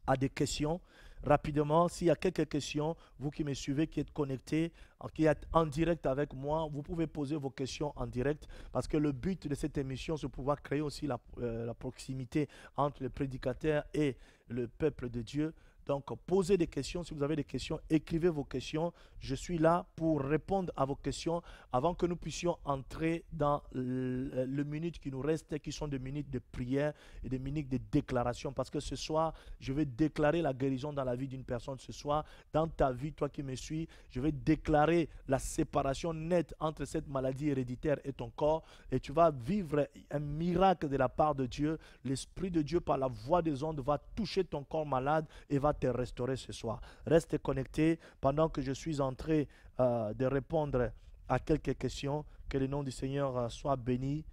à des questions. Rapidement, s'il y a quelques questions, vous qui me suivez, qui êtes connectés, qui êtes en direct avec moi, vous pouvez poser vos questions en direct parce que le but de cette émission, c'est de pouvoir créer aussi la, euh, la proximité entre le prédicateur et le peuple de Dieu donc, posez des questions. Si vous avez des questions, écrivez vos questions. Je suis là pour répondre à vos questions avant que nous puissions entrer dans le, minute qui nous reste, qui sont des minutes de prière et des minutes de déclaration. Parce que ce soir, je vais déclarer la guérison dans la vie d'une personne. Ce soir, dans ta vie, toi qui me suis, je vais déclarer la séparation nette entre cette maladie héréditaire et ton corps. Et tu vas vivre un miracle de la part de Dieu. L'Esprit de Dieu, par la voix des ondes, va toucher ton corps malade et va te restaurer ce soir. Reste connecté pendant que je suis entré euh, de répondre à quelques questions. Que le nom du Seigneur euh, soit béni.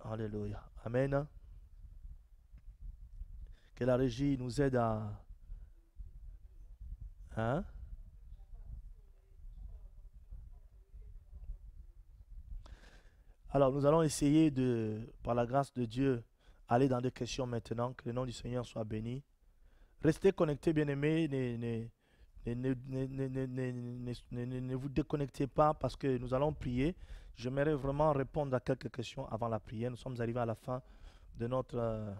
Alléluia. Amen. Que la régie nous aide à... Hein? Alors nous allons essayer de, par la grâce de Dieu, aller dans des questions maintenant. Que le nom du Seigneur soit béni. Restez connectés, bien-aimés. Ne, vous déconnectez pas parce que nous allons prier. J'aimerais vraiment répondre à quelques questions avant la prière. Nous sommes arrivés à la fin de notre...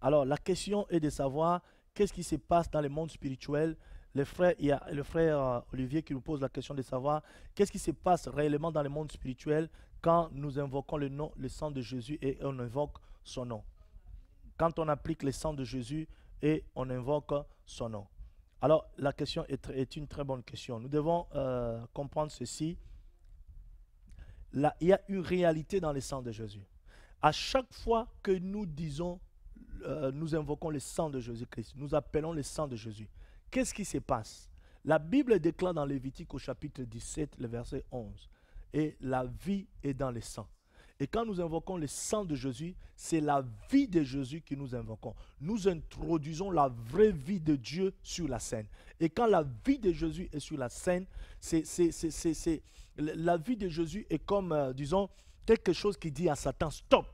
Alors, la question est de savoir qu'est-ce qui se passe dans le monde spirituel il y a le frère euh, Olivier qui nous pose la question de savoir qu'est-ce qui se passe réellement dans le monde spirituel quand nous invoquons le nom, le sang de Jésus et on invoque son nom. Quand on applique le sang de Jésus et on invoque son nom. Alors, la question est, une très bonne question. Nous devons euh, comprendre ceci. il y a une réalité dans le sang de Jésus. À chaque fois que nous disons, euh, nous invoquons le sang de Jésus-Christ, nous appelons le sang de Jésus, Qu'est-ce qui se passe La Bible déclare dans Lévitique au chapitre 17, le verset 11, et la vie est dans le sang. Et quand nous invoquons le sang de Jésus, c'est la vie de Jésus que nous invoquons. Nous introduisons la vraie vie de Dieu sur la scène. Et quand la vie de Jésus est sur la scène, c'est, la vie de Jésus est comme, euh, disons, quelque chose qui dit à Satan, stop.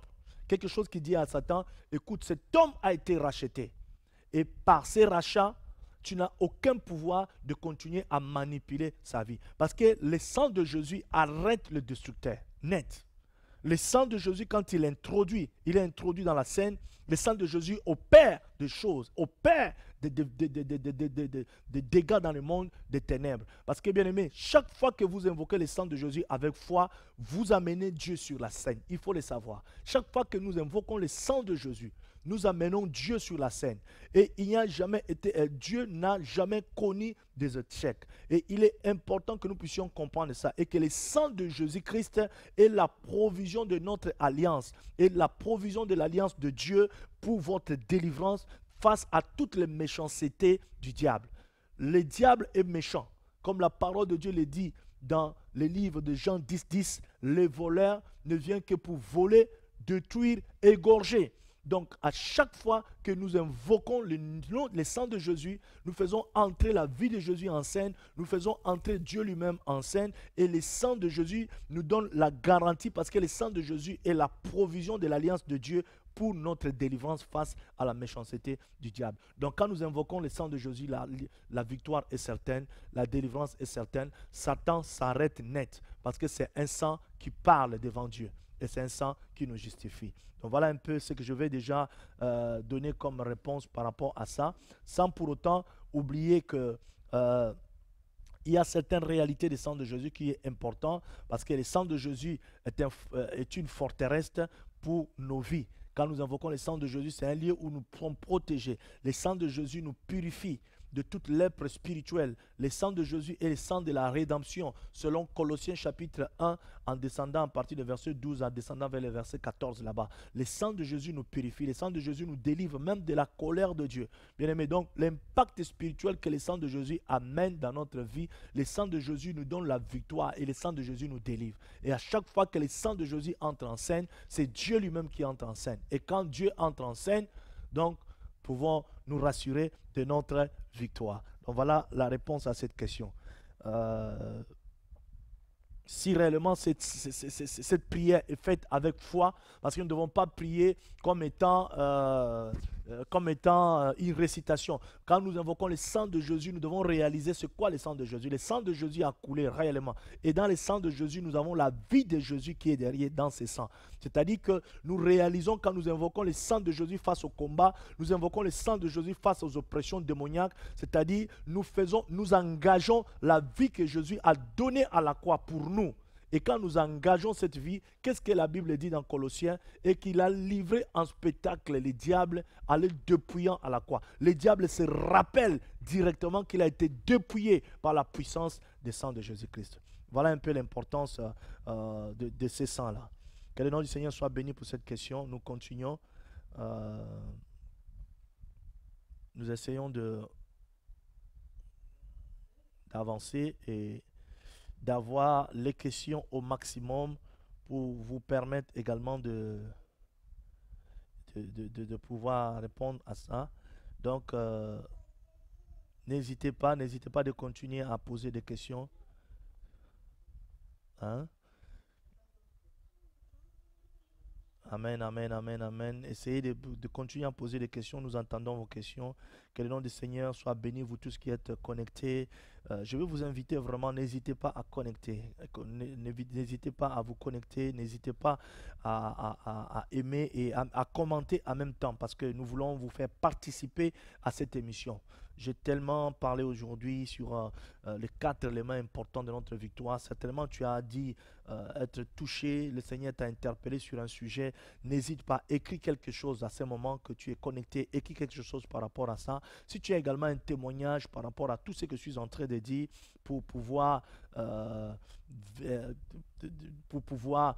Quelque chose qui dit à Satan, écoute, cet homme a été racheté. Et par ses rachats, tu n'as aucun pouvoir de continuer à manipuler sa vie. Parce que le sang de Jésus arrête le destructeur, net. Le sang de Jésus, quand il est introduit, il est introduit dans la scène, le sang de Jésus opère des choses, opère des, des dégâts dans le monde des ténèbres. Parce que, bien aimé, chaque fois que vous invoquez le sang de Jésus avec foi, vous amenez Dieu sur la scène. Il faut le savoir. Chaque fois que nous invoquons le sang de Jésus, nous amenons Dieu sur la scène. Et il n'y a jamais été, euh, Dieu n'a jamais connu des échecs. Et il est important que nous puissions comprendre ça et que le sang de Jésus-Christ est la provision de notre alliance et la provision de l'alliance de Dieu pour votre délivrance face à toutes les méchancetés du diable. Le diable est méchant. Comme la parole de Dieu le dit dans le livre de Jean 10, 10, le voleur ne vient que pour voler, détruire, égorger. Donc, à chaque fois que nous invoquons le sang de Jésus, nous faisons entrer la vie de Jésus en scène, nous faisons entrer Dieu lui-même en scène, et le sang de Jésus nous donne la garantie parce que le sang de Jésus est la provision de l'alliance de Dieu pour notre délivrance face à la méchanceté du diable. Donc quand nous invoquons le sang de Jésus, la victoire est certaine, la délivrance est certaine, Satan s'arrête net parce que c'est un sang qui parle devant Dieu et c'est un sang qui nous justifie. Donc voilà un peu ce que je vais déjà euh, donner comme réponse par rapport à ça, sans pour autant oublier que... Euh, il y a certaines réalités des sang de Jésus qui est important parce que les sang de Jésus euh, est, une forteresse pour nos vies. Quand nous invoquons les sang de Jésus, c'est un lieu où nous sommes protégés. Les sang de Jésus nous purifie, de toute lèpre spirituelle, le sang de Jésus et le sang de la rédemption, selon Colossiens chapitre 1, en descendant à partir de verset 12, en descendant vers le verset 14 là-bas. Le sang de Jésus nous purifie, le sang de Jésus nous délivre même de la colère de Dieu. Bien aimé, donc l'impact spirituel que le sang de Jésus amène dans notre vie, le sang de Jésus nous donne la victoire et le sang de Jésus nous délivre. Et à chaque fois que le sang de Jésus entre en scène, c'est Dieu lui-même qui entre en scène. Et quand Dieu entre en scène, donc pouvons nous rassurer notre victoire. Donc voilà la réponse à cette question. Euh, si réellement cette, cette, prière est faite avec foi, parce que nous ne devons pas prier comme étant... Euh, euh, comme étant euh, une récitation. Quand nous invoquons le sang de Jésus, nous devons réaliser ce qu'est le sang de Jésus. Le sang de Jésus a coulé réellement. Et dans le sang de Jésus, nous avons la vie de Jésus qui est derrière dans ce sang. C'est-à-dire que nous réalisons quand nous invoquons le sang de Jésus face au combat, nous invoquons le sang de Jésus face aux oppressions démoniaques, c'est-à-dire nous faisons, nous engageons la vie que Jésus a donnée à la croix pour nous. Et quand nous engageons cette vie, qu'est-ce que la Bible dit dans Colossiens Et qu'il a livré en spectacle les diables en les dépouillant à la croix. Les diables se rappellent directement qu'il a été dépouillé par la puissance des sangs de Jésus-Christ. Voilà un peu l'importance euh, euh, de, ces sangs-là. Que le nom du Seigneur soit béni pour cette question. Nous continuons. Euh, nous essayons de d'avancer et d'avoir les questions au maximum pour vous permettre également de, de, pouvoir répondre à ça. Donc, euh, n'hésitez pas, n'hésitez pas de continuer à poser des questions. Hein? Amen, amen, amen, amen. Essayez de, continuer à poser des questions. Nous entendons vos questions. Que le nom du Seigneur soit béni, vous tous qui êtes connectés. Euh, je veux vous inviter vraiment, n'hésitez pas à connecter. Euh, n'hésitez pas à vous connecter. N'hésitez pas à, aimer et à, commenter en même temps parce que nous voulons vous faire participer à cette émission. J'ai tellement parlé aujourd'hui sur euh, les quatre éléments importants de notre victoire. Certainement, tu as dit euh, être touché, le Seigneur t'a interpellé sur un sujet, n'hésite pas, écris quelque chose à ce moment que tu es connecté, écris quelque chose par rapport à ça. Si tu as également un témoignage par rapport à tout ce que je suis en train de dire pour pouvoir, euh, euh, pour pouvoir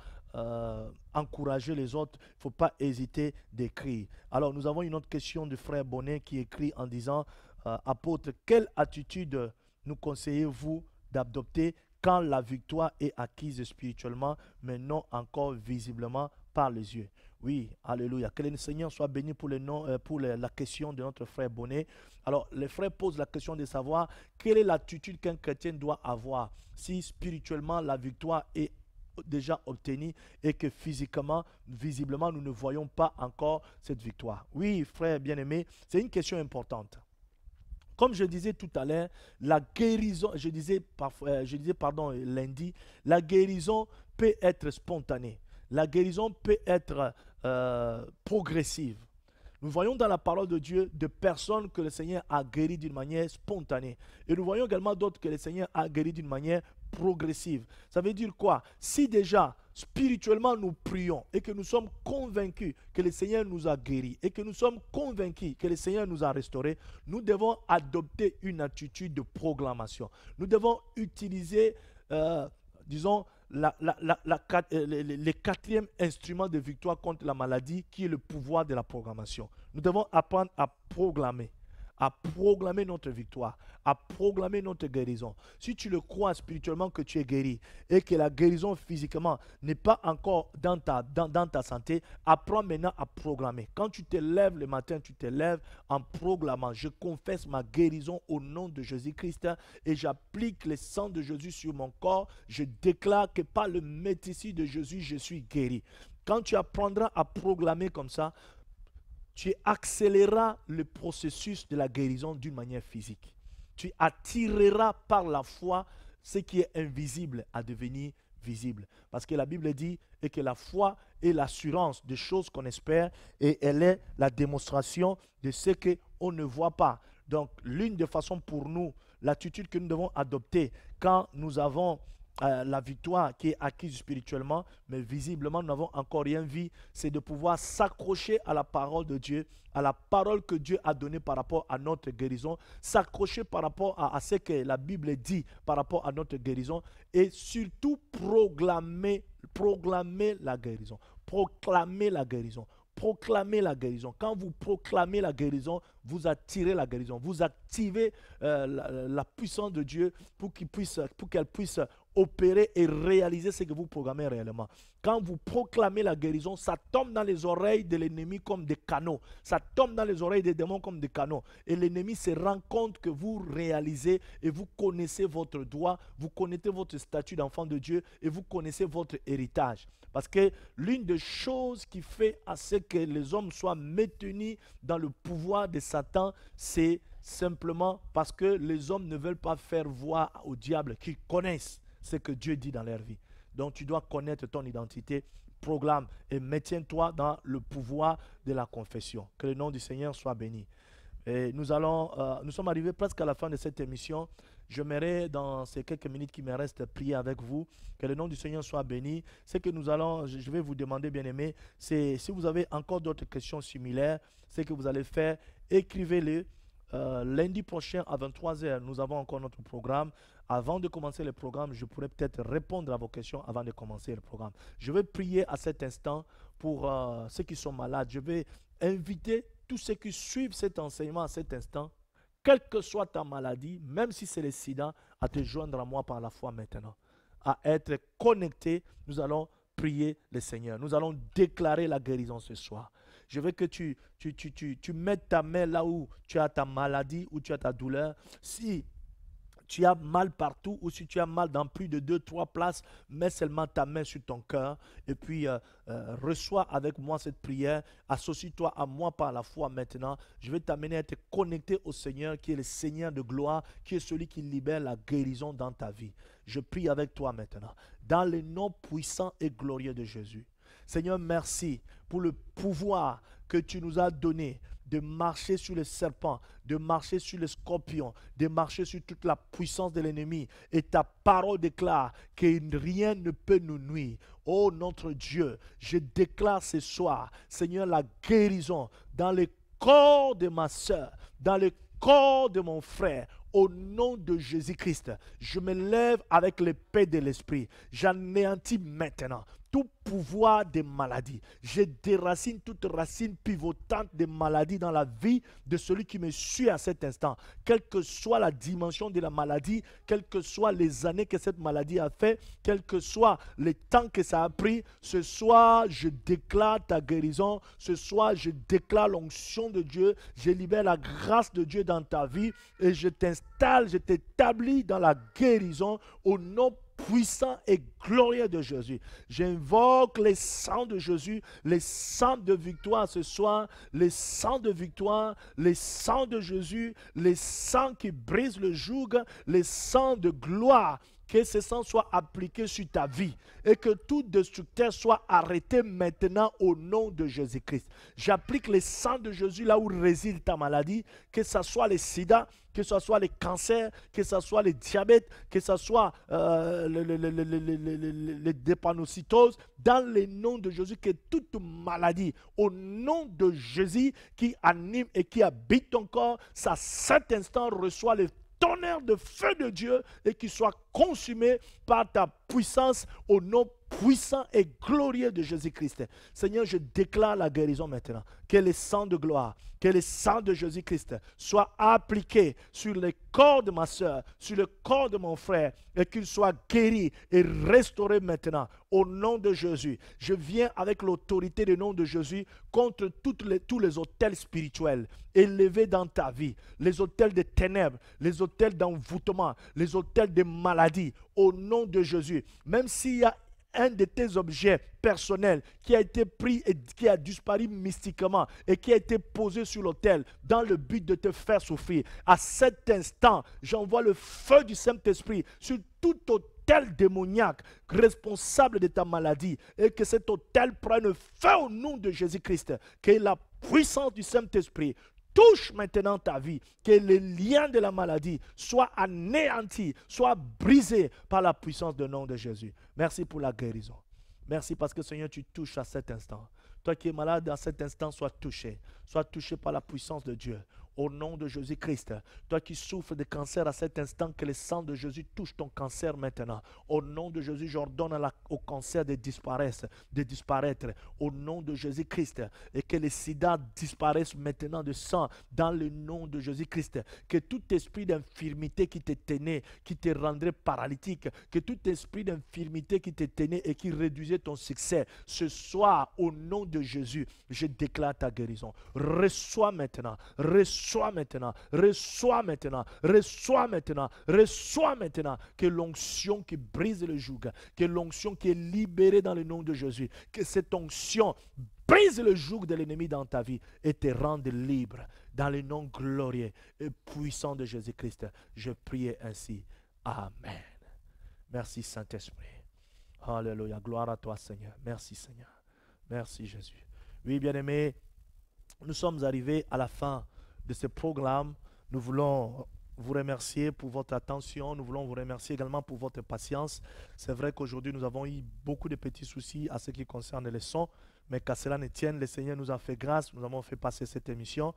encourager les autres, il ne faut pas hésiter d'écrire. Alors nous avons une autre question du frère Bonnet qui écrit en disant, apôtre, quelle attitude nous conseillez-vous d'adopter quand la victoire est acquise spirituellement, mais non encore visiblement par les yeux. Oui, alléluia. Que le Seigneur soit béni pour, le nom, euh, pour la question de notre frère Bonnet. Alors, le frère pose la question de savoir quelle est l'attitude qu'un chrétien doit avoir si spirituellement la victoire est déjà obtenue et que physiquement, visiblement, nous ne voyons pas encore cette victoire. Oui, frère bien-aimé, c'est une question importante. Comme je disais tout à l'heure, la guérison, je disais, euh, je disais pardon, lundi, la guérison peut être spontanée. La guérison peut être euh, progressive. Nous voyons dans la parole de Dieu de personnes que le Seigneur a guéries d'une manière spontanée. Et nous voyons également d'autres que le Seigneur a guéries d'une manière progressive. Ça veut dire quoi Si déjà spirituellement nous prions et que nous sommes convaincus que le Seigneur nous a guéris et que nous sommes convaincus que le Seigneur nous a restaurés, nous devons adopter une attitude de proclamation. Nous devons utiliser, euh, disons, la, quatrième euh, instrument les, quatrièmes de victoire contre la maladie qui est le pouvoir de la programmation. Nous devons apprendre à programmer à proclamer notre victoire, à proclamer notre guérison. Si tu le crois spirituellement que tu es guéri et que la guérison physiquement n'est pas encore dans ta, dans ta santé, apprends maintenant à programmer. Quand tu te lèves le matin, tu te lèves en proclamant, je confesse ma guérison au nom de Jésus-Christ et j'applique le sang de Jésus sur mon corps. Je déclare que par le métissier de Jésus, je suis guéri. Quand tu apprendras à proclamer comme ça, tu accéléreras le processus de la guérison d'une manière physique. Tu attireras par la foi ce qui est invisible à devenir visible. Parce que la Bible dit et que la foi est l'assurance des choses qu'on espère et elle est la démonstration de ce qu'on ne voit pas. Donc l'une des façons pour nous, l'attitude que nous devons adopter quand nous avons euh, la victoire qui est acquise spirituellement, mais visiblement, nous n'avons encore rien vu. C'est de pouvoir s'accrocher à la parole de Dieu, à la parole que Dieu a donnée par rapport à notre guérison, s'accrocher par rapport à, ce que la Bible dit par rapport à notre guérison, et surtout proclamer, proclamer la guérison, proclamer la guérison. Proclamer la guérison. Quand vous proclamez la guérison, vous attirez la guérison. Vous activez euh, la, puissance de Dieu pour puisse, pour qu'elle puisse opérer et réaliser ce que vous programmez réellement. Quand vous proclamez la guérison, ça tombe dans les oreilles de l'ennemi comme des canaux. Ça tombe dans les oreilles des démons comme des canaux. Et l'ennemi se rend compte que vous réalisez et vous connaissez votre droit, vous connaissez votre statut d'enfant de Dieu et vous connaissez votre héritage. Parce que l'une des choses qui fait à ce que les hommes soient maintenus dans le pouvoir de Satan, c'est simplement parce que les hommes ne veulent pas faire voir au diable qu'ils connaissent ce que Dieu dit dans leur vie. Donc tu dois connaître ton identité, programme et maintiens-toi dans le pouvoir de la confession. Que le nom du Seigneur soit béni. Et nous, allons, euh, nous sommes arrivés presque à la fin de cette émission. Je J'aimerais, dans ces quelques minutes qui me restent, prier avec vous. Que le nom du Seigneur soit béni. Ce que nous allons, je vais vous demander, bien-aimés, c'est si vous avez encore d'autres questions similaires, ce que vous allez faire, écrivez le euh, lundi prochain à 23h, nous avons encore notre programme. Avant de commencer le programme, je pourrais peut-être répondre à vos questions avant de commencer le programme. Je vais prier à cet instant pour euh, ceux qui sont malades. Je vais inviter tous ceux qui suivent cet enseignement à cet instant, quelle que soit ta maladie, même si c'est le sida, à te joindre à moi par la foi maintenant, à être connecté. Nous allons prier le Seigneur. Nous allons déclarer la guérison ce soir. Je veux que tu, tu, tu, tu, tu mettes ta main là où tu as ta maladie, où tu as ta douleur. Si tu as mal partout ou si tu as mal dans plus de deux, trois places, mets seulement ta main sur ton cœur et puis euh, euh, reçois avec moi cette prière. Associe-toi à moi par la foi maintenant. Je vais t'amener à te connecter au Seigneur qui est le Seigneur de gloire, qui est celui qui libère la guérison dans ta vie. Je prie avec toi maintenant. Dans le nom puissant et glorieux de Jésus. Seigneur, merci pour le pouvoir que tu nous as donné de marcher sur les serpents, de marcher sur les scorpions, de marcher sur toute la puissance de l'ennemi. Et ta parole déclare que rien ne peut nous nuire. Oh notre Dieu, je déclare ce soir, Seigneur, la guérison dans le corps de ma soeur, dans le corps de mon frère, au nom de Jésus-Christ, je me lève avec l'épée de l'esprit. J'anéantis maintenant tout pouvoir des maladies. Je déracine toute racine pivotante des maladies dans la vie de celui qui me suit à cet instant. Quelle que soit la dimension de la maladie, quelles que soient les années que cette maladie a fait, quel que soit le temps que ça a pris, ce soir, je déclare ta guérison. Ce soir, je déclare l'onction de Dieu. Je libère la grâce de Dieu dans ta vie et je t'installe, je t'établis dans la guérison au nom puissant et glorieux de Jésus. J'invoque les sangs de Jésus, les sangs de victoire ce soir, les sangs de victoire, les sangs de Jésus, les sangs qui brisent le joug, les sangs de gloire que ce sang soit appliqué sur ta vie et que tout destructeur soit arrêté maintenant au nom de Jésus-Christ. J'applique le sang de Jésus là où réside ta maladie, que ce soit les sida, que ce soit les cancers, que ce soit les diabètes, que ce soit les le, dépanocytoses, dans le nom de Jésus, que toute maladie, au nom de Jésus qui anime et qui habite ton corps, ça, cet instant reçoit le tonnerre de feu de Dieu et qu'il soit consumé par ta puissance au nom puissant et glorieux de Jésus-Christ. Seigneur, je déclare la guérison maintenant. Que le sang de gloire, que le sang de Jésus-Christ soit appliqué sur le corps de ma soeur, sur le corps de mon frère, et qu'il soit guéri et restauré maintenant au nom de Jésus. Je viens avec l'autorité du nom de Jésus contre tous les hôtels spirituels élevés dans ta vie, les hôtels de ténèbres, les hôtels d'envoûtement, les hôtels de maladies, au nom de Jésus. Même s'il y a un de tes objets personnels qui a été pris et qui a disparu mystiquement et qui a été posé sur l'autel dans le but de te faire souffrir. À cet instant, j'envoie le feu du Saint-Esprit sur tout autel démoniaque responsable de ta maladie et que cet autel prenne feu au nom de Jésus-Christ. Que la puissance du Saint-Esprit touche maintenant ta vie, que les liens de la maladie soient anéantis, soient brisés par la puissance du nom de Jésus. Merci pour la guérison. Merci parce que Seigneur, tu touches à cet instant. Toi qui es malade, à cet instant, sois touché. Sois touché par la puissance de Dieu au nom de Jésus-Christ. Toi qui souffres de cancer à cet instant, que le sang de Jésus touche ton cancer maintenant. Au nom de Jésus, j'ordonne au cancer de disparaître, de disparaître. Au nom de Jésus-Christ. Et que les sida disparaissent maintenant de sang dans le nom de Jésus-Christ. Que tout esprit d'infirmité qui te tenait, qui te rendrait paralytique, que tout esprit d'infirmité qui te tenait et qui réduisait ton succès, ce soir, au nom de Jésus, je déclare ta guérison. Reçois maintenant. Reçois reçois maintenant, reçois maintenant, reçois maintenant, reçois maintenant que l'onction qui brise le joug, que l'onction qui est libérée dans le nom de Jésus, que cette onction brise le joug de l'ennemi dans ta vie et te rende libre dans le nom glorieux et puissant de Jésus-Christ. Je prie ainsi. Amen. Merci Saint-Esprit. Alléluia. Gloire à toi Seigneur. Merci Seigneur. Merci Jésus. Oui, bien aimés nous sommes arrivés à la fin de ce programme. Nous voulons vous remercier pour votre attention. Nous voulons vous remercier également pour votre patience. C'est vrai qu'aujourd'hui, nous avons eu beaucoup de petits soucis à ce qui concerne les sons, mais qu'à cela ne tienne, le Seigneur nous a fait grâce. Nous avons fait passer cette émission.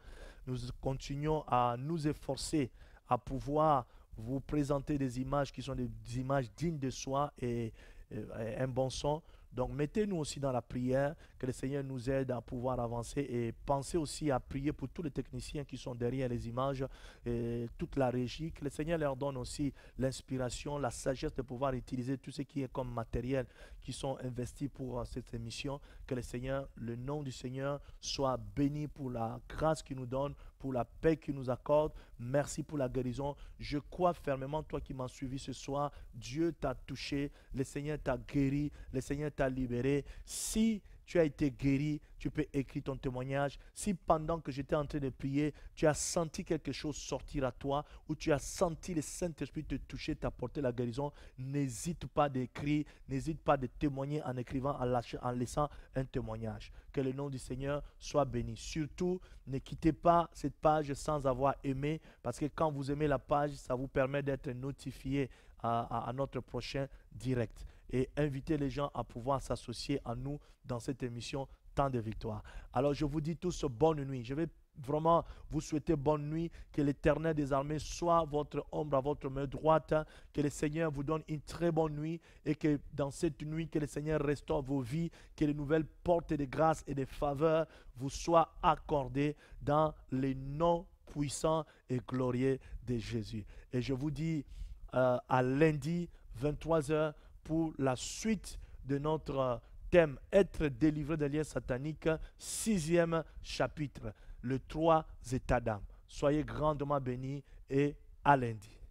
Nous continuons à nous efforcer à pouvoir vous présenter des images qui sont des, images dignes de soi et, et un bon son. Donc mettez-nous aussi dans la prière, que le Seigneur nous aide à pouvoir avancer et pensez aussi à prier pour tous les techniciens qui sont derrière les images et toute la régie, que le Seigneur leur donne aussi l'inspiration, la sagesse de pouvoir utiliser tout ce qui est comme matériel qui sont investis pour euh, cette émission, que le Seigneur, le nom du Seigneur soit béni pour la grâce qu'il nous donne, pour la paix qu'il nous accorde. Merci pour la guérison. Je crois fermement, toi qui m'as suivi ce soir, Dieu t'a touché, le Seigneur t'a guéri, le Seigneur t'a libéré. Si tu as été guéri, tu peux écrire ton témoignage. Si pendant que j'étais en train de prier, tu as senti quelque chose sortir à toi, ou tu as senti le Saint-Esprit te toucher, t'apporter la guérison, n'hésite pas d'écrire, n'hésite pas de témoigner en écrivant, en, laissant un témoignage. Que le nom du Seigneur soit béni. Surtout, ne quittez pas cette page sans avoir aimé, parce que quand vous aimez la page, ça vous permet d'être notifié à notre prochain direct et inviter les gens à pouvoir s'associer à nous dans cette émission tant de victoire. Alors je vous dis tous bonne nuit. Je vais vraiment vous souhaiter bonne nuit, que l'Éternel des armées soit votre ombre à votre main droite, que le Seigneur vous donne une très bonne nuit et que dans cette nuit, que le Seigneur restaure vos vies, que les nouvelles portes de grâce et de faveur vous soient accordées dans les noms puissants et glorieux de Jésus. Et je vous dis euh, à lundi 23h pour la suite de notre euh, thème Être délivré de liens sataniques, sixième chapitre, le trois états d'âme. Soyez grandement bénis et à lundi.